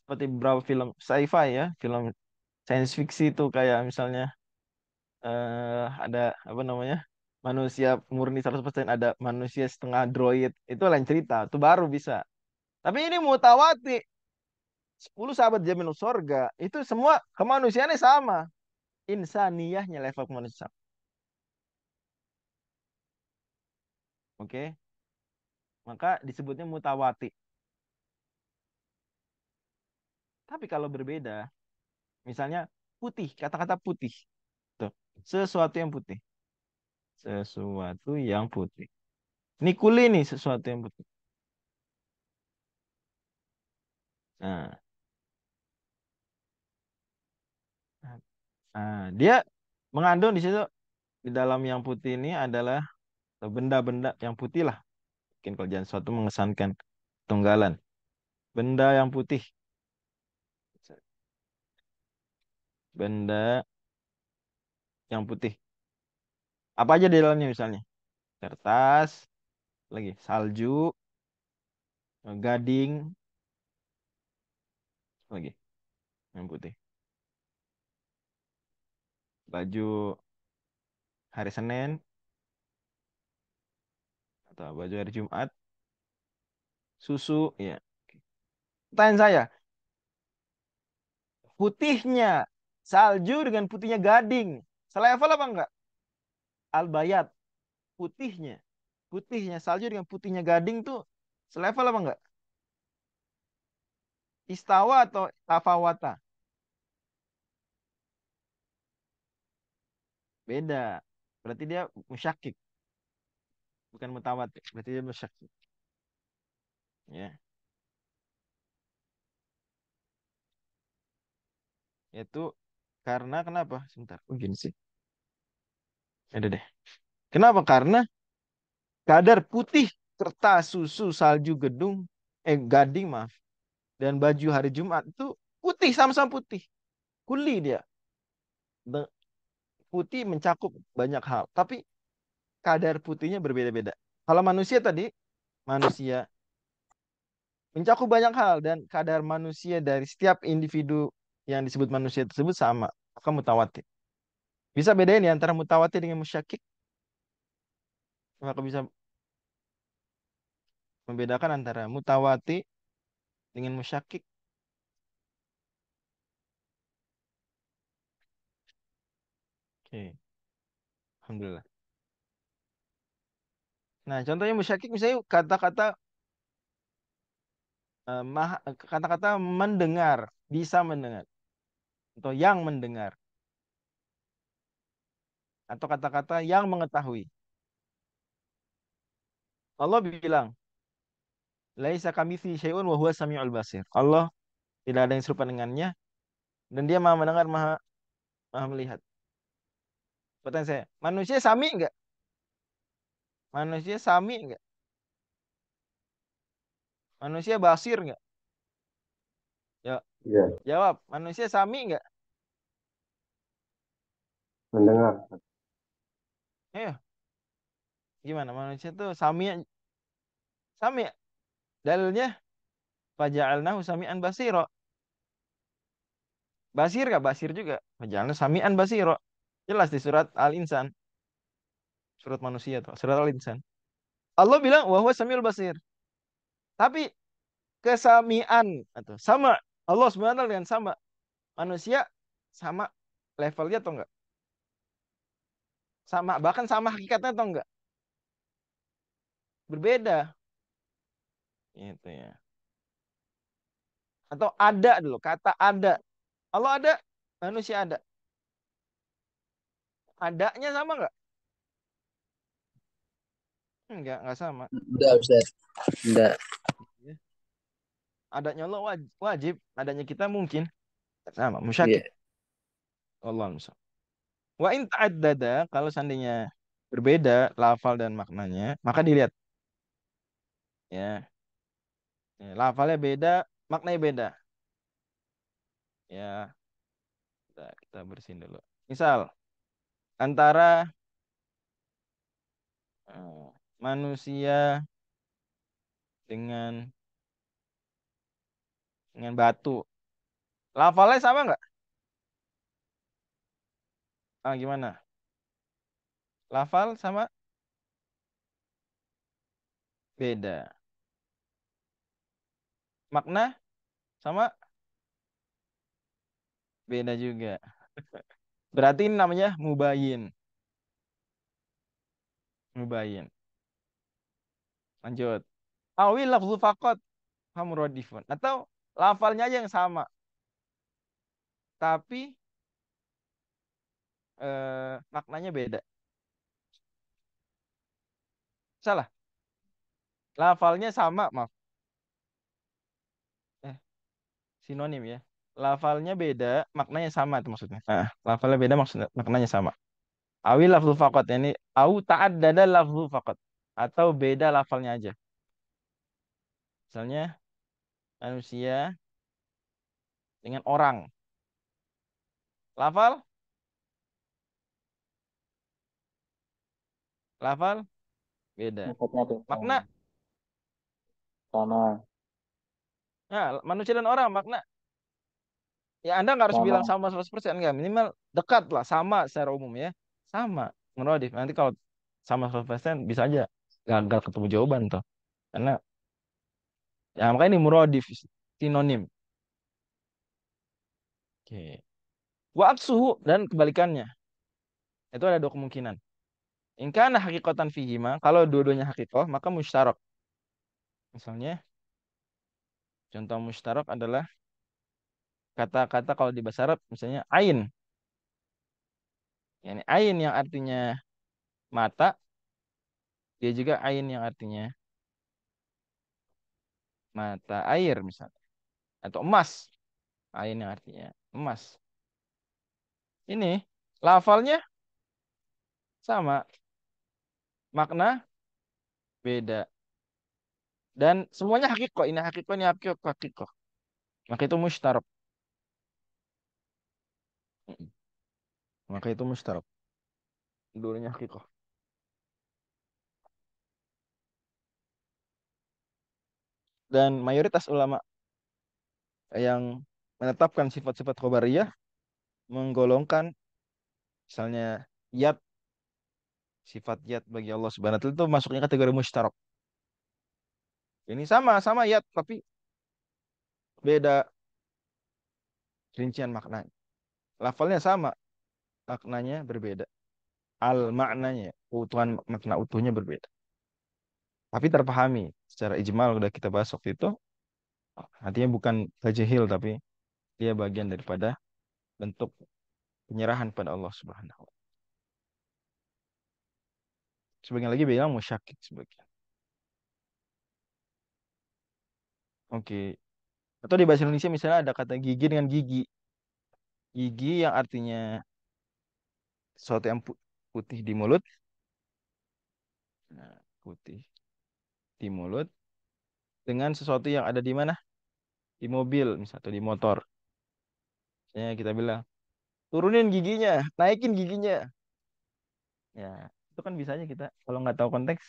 seperti beberapa film sci-fi ya, film science fiksi itu kayak misalnya eh uh, ada apa namanya? manusia murni 100% ada manusia setengah droid itu lain cerita itu baru bisa tapi ini mutawati 10 sahabat jamin surga itu semua kemanusiaannya sama insaniahnya level kemanusiaan oke maka disebutnya mutawati tapi kalau berbeda misalnya putih kata-kata putih tuh sesuatu yang putih sesuatu yang putih. Ini nih sesuatu yang putih. Nah. Nah, dia mengandung di situ di dalam yang putih ini adalah benda-benda yang putih lah. Mungkin kalau jangan suatu mengesankan tunggalan. Benda yang putih. Benda yang putih apa aja di dalamnya misalnya kertas lagi salju gading lagi yang putih baju hari Senin atau baju hari Jumat susu ya pertanyaan saya putihnya salju dengan putihnya gading selevel apa enggak Albayat putihnya putihnya salju dengan putihnya gading tuh selevel apa enggak? Istawa atau tafawata? Beda. Berarti dia musyakik. Bukan mutawatik. Berarti dia musyakik. Ya. Yaitu karena kenapa? Sebentar. Oh, gini sih. Ada deh. Kenapa? Karena kadar putih kertas susu salju gedung eh gading maaf dan baju hari Jumat itu putih sama-sama putih. Kuli dia. Putih mencakup banyak hal, tapi kadar putihnya berbeda-beda. Kalau manusia tadi, manusia mencakup banyak hal dan kadar manusia dari setiap individu yang disebut manusia tersebut sama. kamu mutawatir. Bisa bedain ya antara mutawatir dengan musyakik? Apakah bisa membedakan antara mutawati dengan musyakik? Oke. Alhamdulillah. Nah, contohnya musyakik misalnya kata-kata eh, kata-kata mendengar, bisa mendengar atau yang mendengar atau kata-kata yang mengetahui. Allah bilang, Laisa kami fi syai'un wa huwa sami'ul basir. Allah tidak ada yang serupa dengannya dan dia maha mendengar, maha, maha melihat. Pertanyaan saya, manusia sami enggak? Manusia sami enggak? Manusia basir enggak? Ya. ya. Jawab, manusia sami enggak? Mendengar. Iya, gimana manusia tuh sami sami dalilnya faja'alnahu sami'an basiro basir gak basir juga faja'alnahu sami'an basiro jelas di surat al-insan surat manusia tuh surat al-insan Allah bilang wahwa samiul basir tapi kesamian atau sama Allah sebenarnya dengan sama manusia sama levelnya atau enggak sama bahkan sama hakikatnya atau enggak berbeda itu ya atau ada dulu kata ada Allah ada manusia ada adanya sama enggak enggak enggak sama enggak Ustaz enggak iya. adanya Allah wajib adanya kita mungkin sama musyakir yeah. Allah musyakir Wa in ta'addada kalau seandainya berbeda lafal dan maknanya, maka dilihat. Ya. ya lafalnya beda, maknanya beda. Ya. Kita, kita bersihin dulu. Misal antara uh, manusia dengan dengan batu. Lafalnya sama enggak? ah gimana? Lafal sama beda. Makna sama beda juga. Berarti ini namanya mubayin. Mubayin. Lanjut. Awil lafzu fakot hamrodifun. Atau lafalnya aja yang sama. Tapi eh, maknanya beda. Salah. Lafalnya sama, maaf. Eh, sinonim ya. Lafalnya beda, maknanya sama itu maksudnya. Nah, lafalnya beda maksudnya maknanya sama. Awi lafzu faqat ini au ta'addada lafzu faqat atau beda lafalnya aja. Misalnya manusia dengan orang. Lafal Lafal beda. Makna sama. Nah, manusia dan orang makna. Ya Anda nggak harus sama. bilang sama 100% nggak minimal dekat lah sama secara umum ya. Sama, menurut Nanti kalau sama 100% bisa aja gagal ketemu jawaban tuh. Karena ya makanya ini muradif sinonim. Oke. Wa suhu dan kebalikannya. Itu ada dua kemungkinan. Inkana hakikotan fihima, kalau dua-duanya hakikoh, maka mustarok. Misalnya, contoh mustarok adalah kata-kata kalau di bahasa Arab, misalnya ain. Yani ain yang artinya mata, dia juga ain yang artinya mata air misalnya. Atau emas. Ain yang artinya emas. Ini lafalnya sama makna beda. Dan semuanya hakikoh. Ini hakikoh, ini hakikoh, hakikat. Maka itu mustarab. Maka itu mustarab. Dulunya hakikoh. Dan mayoritas ulama yang menetapkan sifat-sifat khobariyah menggolongkan misalnya yat sifat yat bagi Allah Subhanahu wa taala itu masuknya kategori musytarak. Ini sama sama yat tapi beda rincian maknanya. Lafalnya sama, maknanya berbeda. Al maknanya, keutuhan makna utuhnya berbeda. Tapi terpahami secara ijmal sudah kita bahas waktu itu. Artinya bukan tajahil tapi dia bagian daripada bentuk penyerahan pada Allah Subhanahu wa taala sebagian lagi bilang musyakik sebagian oke atau di bahasa Indonesia misalnya ada kata gigi dengan gigi gigi yang artinya sesuatu yang putih di mulut nah, putih di mulut dengan sesuatu yang ada di mana di mobil misalnya atau di motor misalnya kita bilang turunin giginya naikin giginya ya itu kan biasanya kita kalau nggak tahu konteks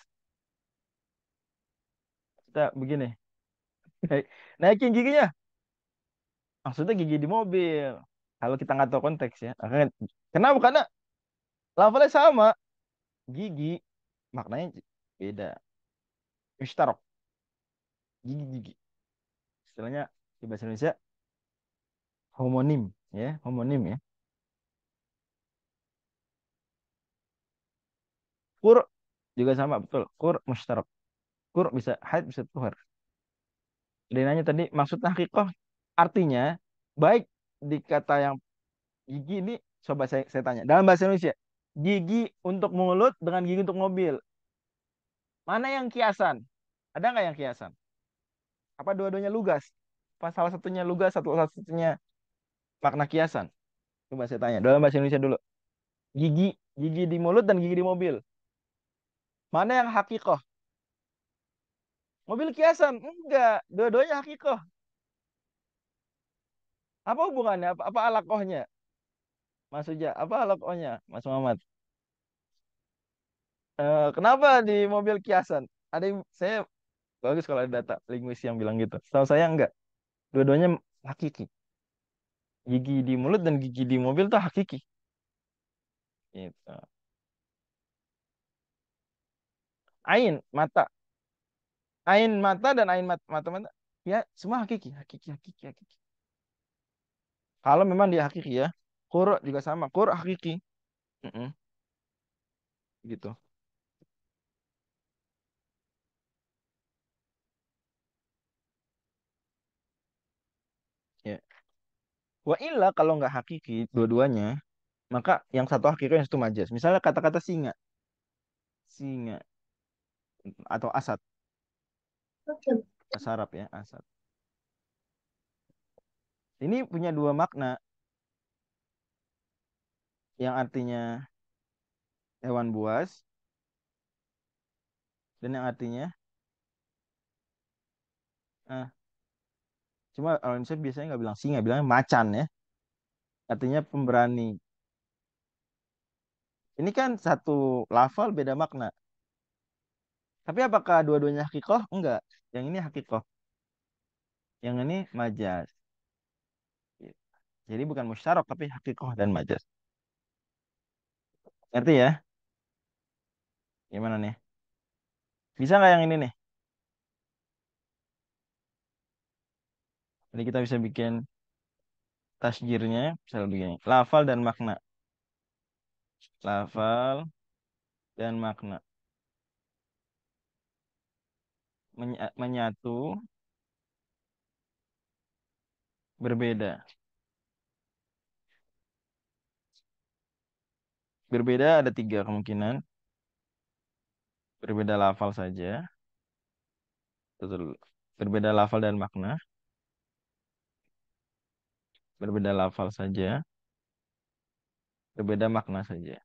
kita begini naikin giginya maksudnya gigi di mobil kalau kita nggak tahu konteks ya kenapa karena levelnya sama gigi maknanya beda mustarok Gigi gigi. Istilahnya di bahasa Indonesia homonim ya, homonim ya. Kur juga sama betul. Kur mustarok Kur bisa haid bisa tuhar. Dia nanya tadi maksudnya hakikoh artinya baik di kata yang gigi ini coba saya, saya tanya dalam bahasa Indonesia gigi untuk mulut dengan gigi untuk mobil mana yang kiasan ada nggak yang kiasan apa dua-duanya lugas apa salah satunya lugas satu salah satunya makna kiasan coba saya tanya dalam bahasa Indonesia dulu gigi gigi di mulut dan gigi di mobil Mana yang hakikoh? Mobil kiasan? Enggak. Dua-duanya hakikoh. Apa hubungannya? Apa, apa alakohnya? Mas Uja, apa alakohnya? Mas Muhammad. E, kenapa di mobil kiasan? Ada yang, saya bagus kalau ada data linguis yang bilang gitu. Setahu saya enggak. Dua-duanya hakiki. Gigi di mulut dan gigi di mobil tuh hakiki. Gitu. Ain mata. Ain mata dan ain mata mata, mata. Ya, semua hakiki, hakiki, hakiki, hakiki. Kalau memang dia hakiki ya. Qur juga sama, qur hakiki. Mm -mm. Gitu. Ya. Wa illa kalau nggak hakiki dua-duanya, maka yang satu hakiki yang satu majas. Misalnya kata-kata singa. Singa atau Asad. Bahasa Arab ya, Asad. Ini punya dua makna yang artinya hewan buas dan yang artinya ah, cuma orang Indonesia biasanya nggak bilang singa, bilang macan ya. Artinya pemberani. Ini kan satu lafal beda makna. Tapi apakah dua-duanya hakikoh? Enggak. Yang ini hakikoh. Yang ini majas. Jadi bukan musyarak tapi hakikoh dan majas. Ngerti ya? Gimana nih? Bisa nggak yang ini nih? Jadi kita bisa bikin tasjirnya misalnya begini. Lafal dan makna. Lafal dan makna menyatu berbeda. Berbeda ada tiga kemungkinan. Berbeda lafal saja. Berbeda lafal dan makna. Berbeda lafal saja. Berbeda makna saja.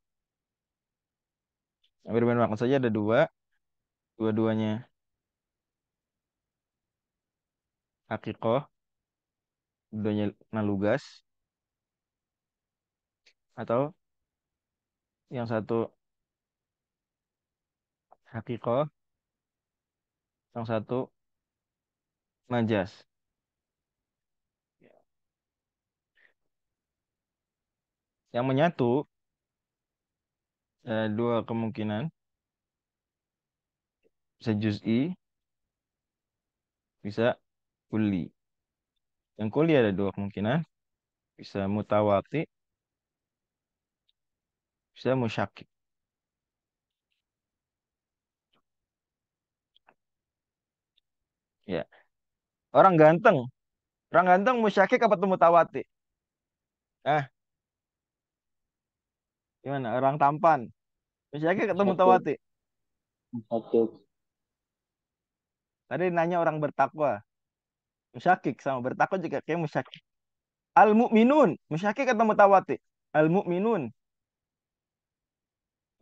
Berbeda makna saja ada dua. Dua-duanya akikoh doanya nalugas atau yang satu hakiko yang satu najas yang menyatu eh, dua kemungkinan bisa i bisa kuli. Yang kuli ada dua kemungkinan. Bisa mutawati. Bisa musyakik. Ya. Orang ganteng. Orang ganteng musyakik apa mutawati? Ah. Gimana? Orang tampan. Musyakik atau mutawati? Musyakik. Tadi nanya orang bertakwa. Musyakik sama bertakwa juga kayak musyakik. Al mukminun, musyakik atau mutawati? Al mukminun.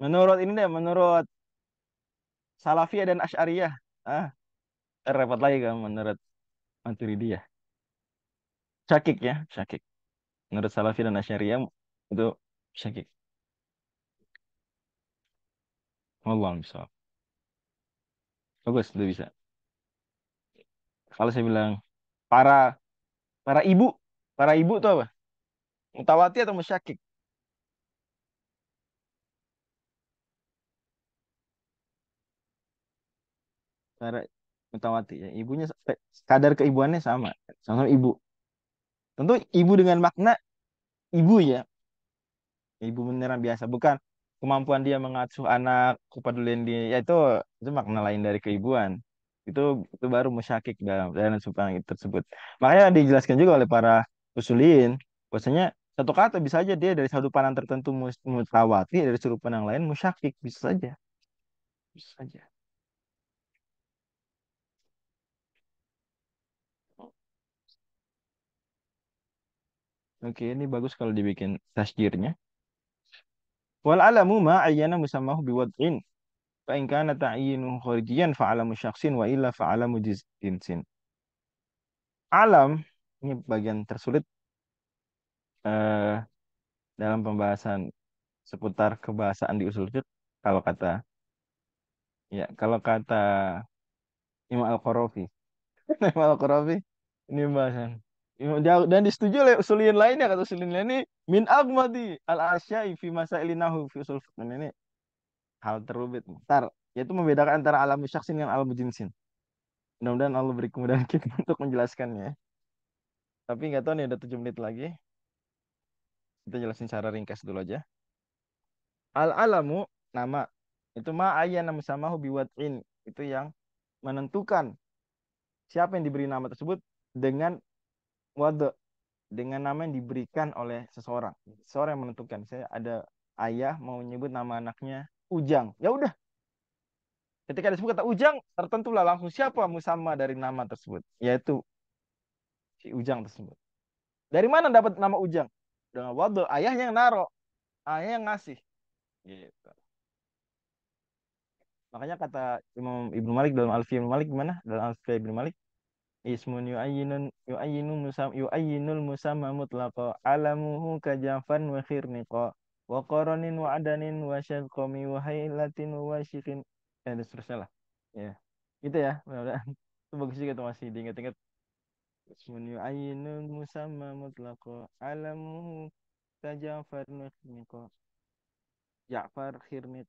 Menurut ini deh, menurut Salafiyah dan Asy'ariyah. Ah, repot lagi kan menurut dia Syakik ya, syakik. Ya, menurut Salafi dan Asy'ariyah itu syakik. Allah bisa. Bagus, udah bisa. Kalau saya bilang para para ibu para ibu tuh apa mutawati atau musyakik para mutawati ya ibunya eh, kadar keibuannya sama sama ibu tentu ibu dengan makna ibu ya ibu beneran biasa bukan kemampuan dia mengasuh anak kepedulian dia ya itu itu makna lain dari keibuan itu itu baru musyakik dalam dalam subhang tersebut makanya dijelaskan juga oleh para usulin bahwasanya satu kata bisa aja dia dari satu pandang tertentu mutawati dari sudut pandang lain musyakik bisa saja bisa saja Oke, ini bagus kalau dibikin tasjirnya. Wal alamu ma ayyana musamahu biwad'in Fa in kana ta'yinu kharijiyan fa'alamu syakhsin wa illa fa'alamu jinsin. Alam ini bagian tersulit uh, dalam pembahasan seputar kebahasaan di usul fiqh kalau kata ya kalau kata Imam al qurafi [LAUGHS] Imam al qurafi ini pembahasan dan disetujui oleh usulian lainnya kata usulian lainnya ini min agmadi al asyai fi masailinahu fi usul ini hal terubit ntar yaitu membedakan antara alam syaksin dengan alam jinsin mudah-mudahan Allah beri kemudahan [LAUGHS] kita untuk menjelaskannya tapi nggak tahu nih ada tujuh menit lagi kita jelasin cara ringkas dulu aja al alamu nama itu ma sama hobi in itu yang menentukan siapa yang diberi nama tersebut dengan wada dengan nama yang diberikan oleh seseorang seseorang yang menentukan saya ada ayah mau nyebut nama anaknya Ujang. Ya udah. Ketika disebut kata Ujang, tertentulah langsung siapa musamma dari nama tersebut, yaitu si Ujang tersebut. Dari mana dapat nama Ujang? Dengan wadul, ayahnya yang naro, ayah yang ngasih. Gitu. Makanya kata Imam Ibnu Malik dalam Alfi Ibnu Malik gimana? Dalam Alfi Ibnu Malik ismun yu'ayyinun yu'ayyinu musam yu'ayyinul musamma mutlaqo alamuhu kajafan wa khirniqa wa qaranin wa adanin wa syalqami wa hailatin wa syikin eh, dan seterusnya lah ya gitu ya mudah-mudahan itu bagus juga tuh masih diingat-ingat ismun yu'ayyinul musamma mutlaqo alamuhu tajafar nukhmiko Ja'far khirmit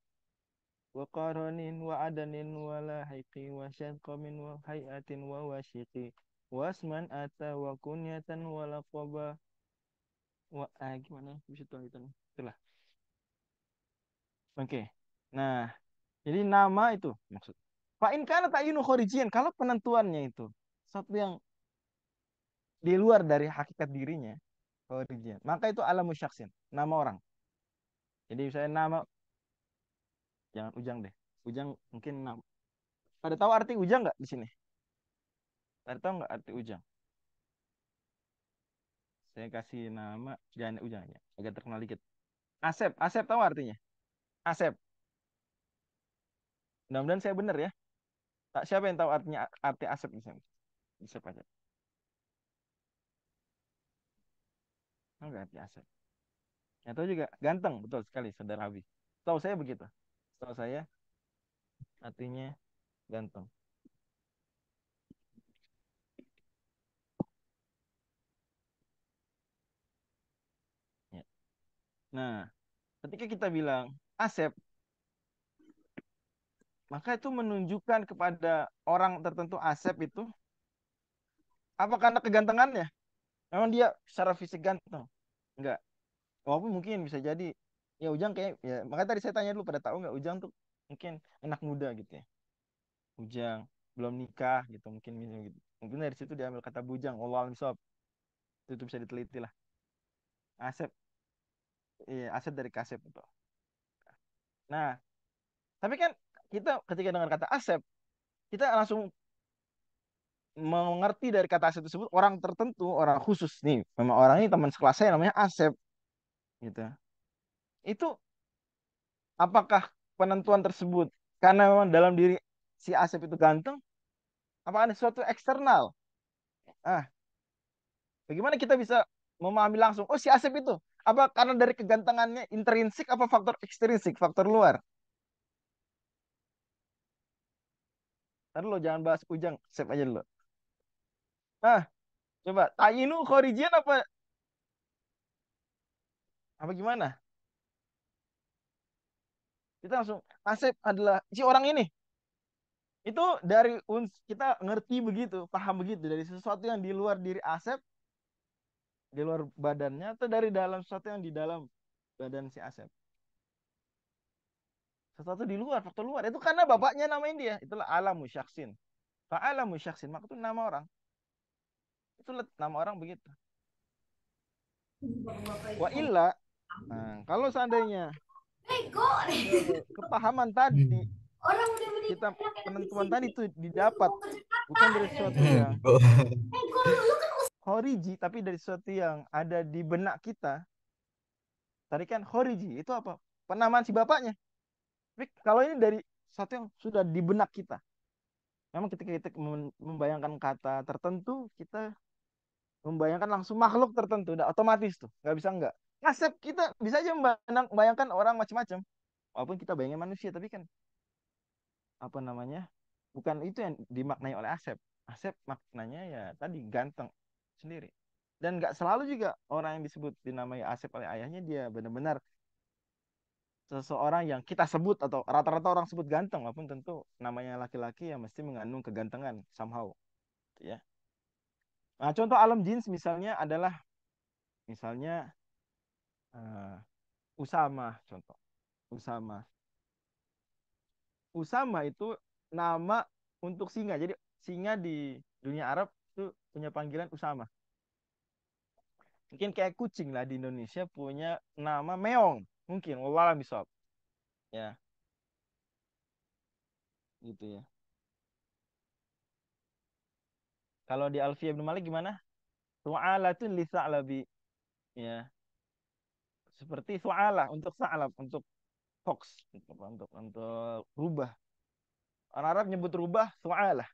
wa qaranin wa adanin wa lahiqi wa syalqamin wa hayatin wa wasyiqi wasman ata wa kunyatan wa laqaba Wah, eh, gimana bisa tuh itu itulah oke okay. nah jadi nama itu maksud pak fa'in karena yunu khorijian kalau penentuannya itu satu yang di luar dari hakikat dirinya khorijian maka itu alamu syaksin nama orang jadi misalnya nama jangan ujang deh ujang mungkin nama ada tahu arti ujang nggak di sini ada tahu nggak arti ujang saya kasih nama jangan uh, Agak terkenal dikit. Asep, Asep tahu artinya? Asep. Mudah-mudahan saya benar ya. Tak siapa yang tahu artinya arti Asep misalnya? Asep aja. Tahu nggak arti Asep? Ya, tahu juga ganteng betul sekali saudara Abi. Tahu saya begitu. Tahu saya artinya ganteng. Nah, ketika kita bilang Asep, maka itu menunjukkan kepada orang tertentu Asep itu apa karena kegantengannya? Memang dia secara fisik ganteng? Enggak. Walaupun mungkin bisa jadi ya Ujang kayak ya makanya tadi saya tanya dulu pada tahu nggak Ujang tuh mungkin anak muda gitu ya. Ujang belum nikah gitu mungkin gitu. Mungkin dari situ diambil kata bujang, Allah alam itu bisa diteliti lah. Asep iya aset dari Kasep itu nah tapi kan kita ketika dengar kata Asep kita langsung mengerti dari kata Asep tersebut orang tertentu orang khusus nih memang orang ini teman sekelas saya namanya Asep gitu itu apakah penentuan tersebut karena memang dalam diri si Asep itu ganteng apa ada sesuatu eksternal ah bagaimana kita bisa memahami langsung oh si Asep itu apa karena dari kegantengannya intrinsik apa faktor ekstrinsik faktor luar Ntar lo jangan bahas Ujang, save aja dulu. Nah, coba Tayinu korijian apa apa gimana? Kita langsung Asep ah, adalah si orang ini. Itu dari uns kita ngerti begitu, paham begitu dari sesuatu yang di luar diri Asep di luar badannya atau dari dalam sesuatu yang di dalam badan si Asep? Sesuatu di luar, faktor luar. Itu karena hmm. bapaknya namain dia. Itulah alamu syaksin. Fa'alamu syaksin. Maka itu nama orang. Itu nama orang begitu. Wa illa. Nah, kalau seandainya kepahaman tadi hmm. orang udah teman penentuan tadi itu didapat bukan dari sesuatu yang [LAUGHS] horiji tapi dari sesuatu yang ada di benak kita tadi kan horiji itu apa penamaan si bapaknya tapi kalau ini dari sesuatu yang sudah di benak kita memang ketika kita membayangkan kata tertentu kita membayangkan langsung makhluk tertentu udah otomatis tuh nggak bisa nggak ngasep kita bisa aja membayangkan orang macam-macam walaupun kita bayangin manusia tapi kan apa namanya bukan itu yang dimaknai oleh asep asep maknanya ya tadi ganteng sendiri dan nggak selalu juga orang yang disebut dinamai Asep oleh ayahnya dia benar-benar seseorang yang kita sebut atau rata-rata orang sebut ganteng walaupun tentu namanya laki-laki yang mesti mengandung kegantengan somehow gitu ya nah contoh alam jeans misalnya adalah misalnya uh, Usama contoh Usama Usama itu nama untuk singa jadi singa di dunia Arab itu punya panggilan Usama. Mungkin kayak kucing lah di Indonesia punya nama Meong. Mungkin, wallah misal, Ya. Gitu ya. Kalau di Alfie Ibn Malik gimana? Su'alatun li sa'labi. Ya. Seperti su'alah untuk sa'lab, untuk fox, untuk untuk, untuk rubah. Orang Arab nyebut rubah su'alah.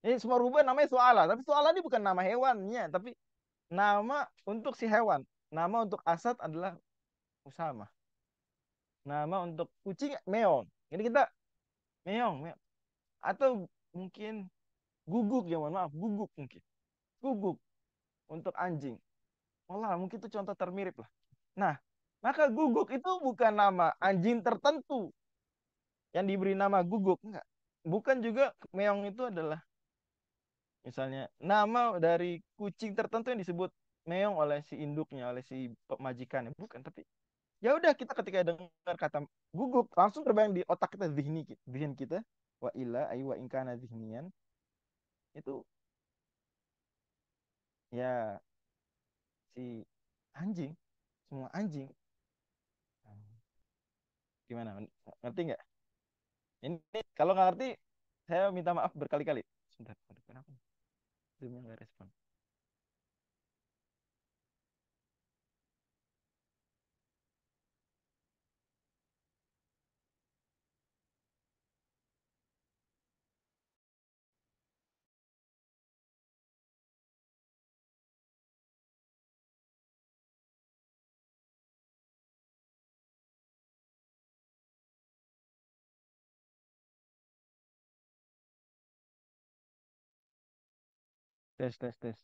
Ini semua rubah namanya soala, tapi soala ini bukan nama hewannya, tapi nama untuk si hewan. Nama untuk asad adalah Usama. Nama untuk kucing Meong. ini kita Meong, meong. Atau mungkin guguk ya mohon maaf, guguk mungkin. Guguk untuk anjing. allah mungkin itu contoh termirip lah. Nah, maka guguk itu bukan nama anjing tertentu yang diberi nama guguk enggak. Bukan juga meong itu adalah misalnya nama dari kucing tertentu yang disebut meong oleh si induknya oleh si majikannya bukan tapi ya udah kita ketika dengar kata guguk langsung terbayang di otak kita zihni zihin kita wa illa ay wa inkana zihnian itu ya si anjing semua anjing gimana ngerti nggak ini kalau nggak ngerti saya minta maaf berkali-kali sebentar kenapa de una respuesta. Test test test.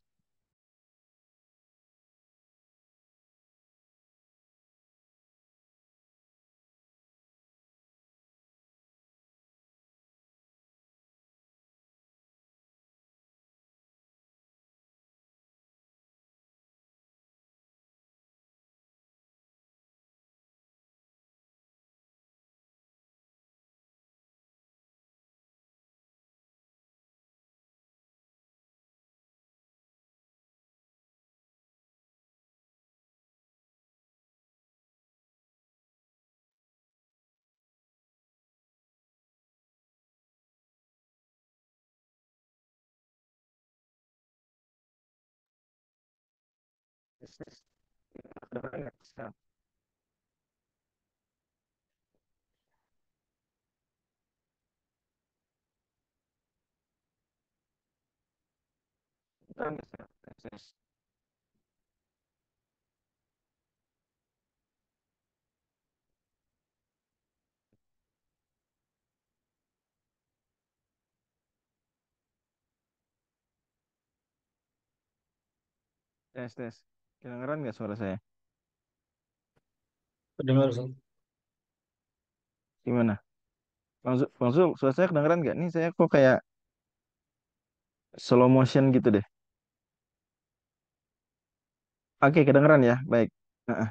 business development. Yes, yes. Kedengeran nggak suara saya? Kedengar, Gimana? Bang, Zul, Bang Zul, suara saya kedengeran nggak? Nih saya kok kayak slow motion gitu deh. Oke, kedengeran ya. Baik. Nah.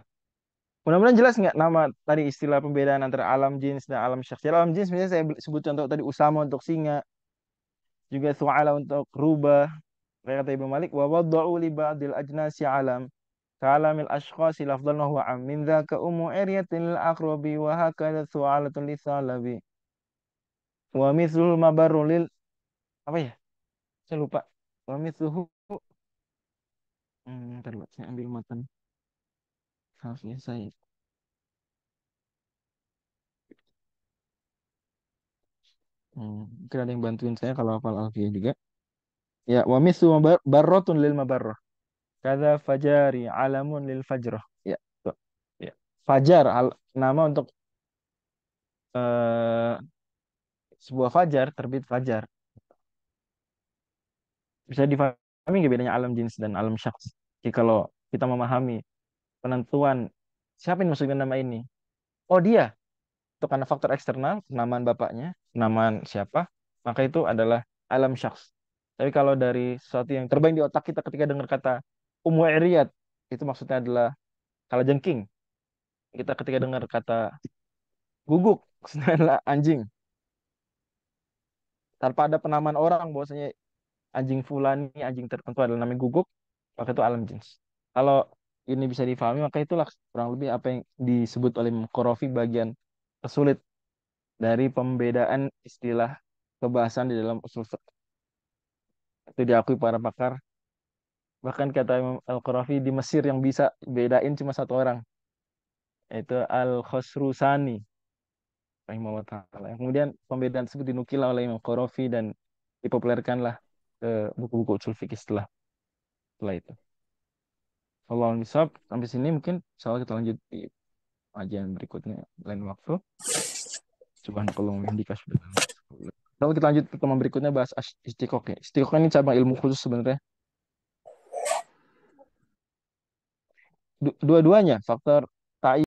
Mudah-mudahan jelas nggak nama tadi istilah pembedaan antara alam jins dan alam syakhsi. Alam jins misalnya saya sebut contoh tadi usama untuk singa, juga su'ala untuk rubah. Kayak kata Ibnu Malik, wa wadda'u li ba'dil ajnasi alam kalamil ashkhasi lafdhan wa am min dhaka umu ariyatil akhrabi wa hakadha su'alatul lisalabi wa mithlul mabarulil apa ya saya lupa wa mithluhu hmm, bentar, saya ambil matan harusnya saya Hmm, mungkin ada yang bantuin saya kalau hafal alfiah juga. Ya, wa misu barrotun lil mabarrah. Kada fajari alamun lil fajrah Ya, ya. Fajar al, nama untuk uh, sebuah fajar terbit fajar. Bisa difahami gak bedanya alam jenis dan alam syaks? Jadi kalau kita memahami penentuan siapa yang masukkan nama ini, oh dia itu karena faktor eksternal, namaan bapaknya, namaan siapa, maka itu adalah alam syaks. Tapi kalau dari sesuatu yang terbang di otak kita ketika dengar kata Umu'iriyat itu maksudnya adalah kalajengking. Kita ketika dengar kata guguk sebenarnya [LAUGHS] anjing. Tanpa ada penamaan orang bahwasanya anjing fulani, anjing tertentu adalah namanya guguk, maka itu alam jins. Kalau ini bisa difahami maka itulah kurang lebih apa yang disebut oleh Korofi bagian kesulit dari pembedaan istilah kebahasan di dalam usul itu diakui para pakar bahkan kata Imam Al-Qarafi di Mesir yang bisa bedain cuma satu orang yaitu Al-Khosrusani Yang kemudian pembedaan tersebut dinukil oleh Imam Qarafi dan dipopulerkanlah ke buku-buku usul setelah setelah itu. Allah misab sampai sini mungkin soal kita lanjut di ajian berikutnya lain waktu. coba yang dikasih. Kalau kita lanjut ke teman berikutnya bahas istiqok ya. Istiqok ini cabang ilmu khusus sebenarnya. dua-duanya faktor tai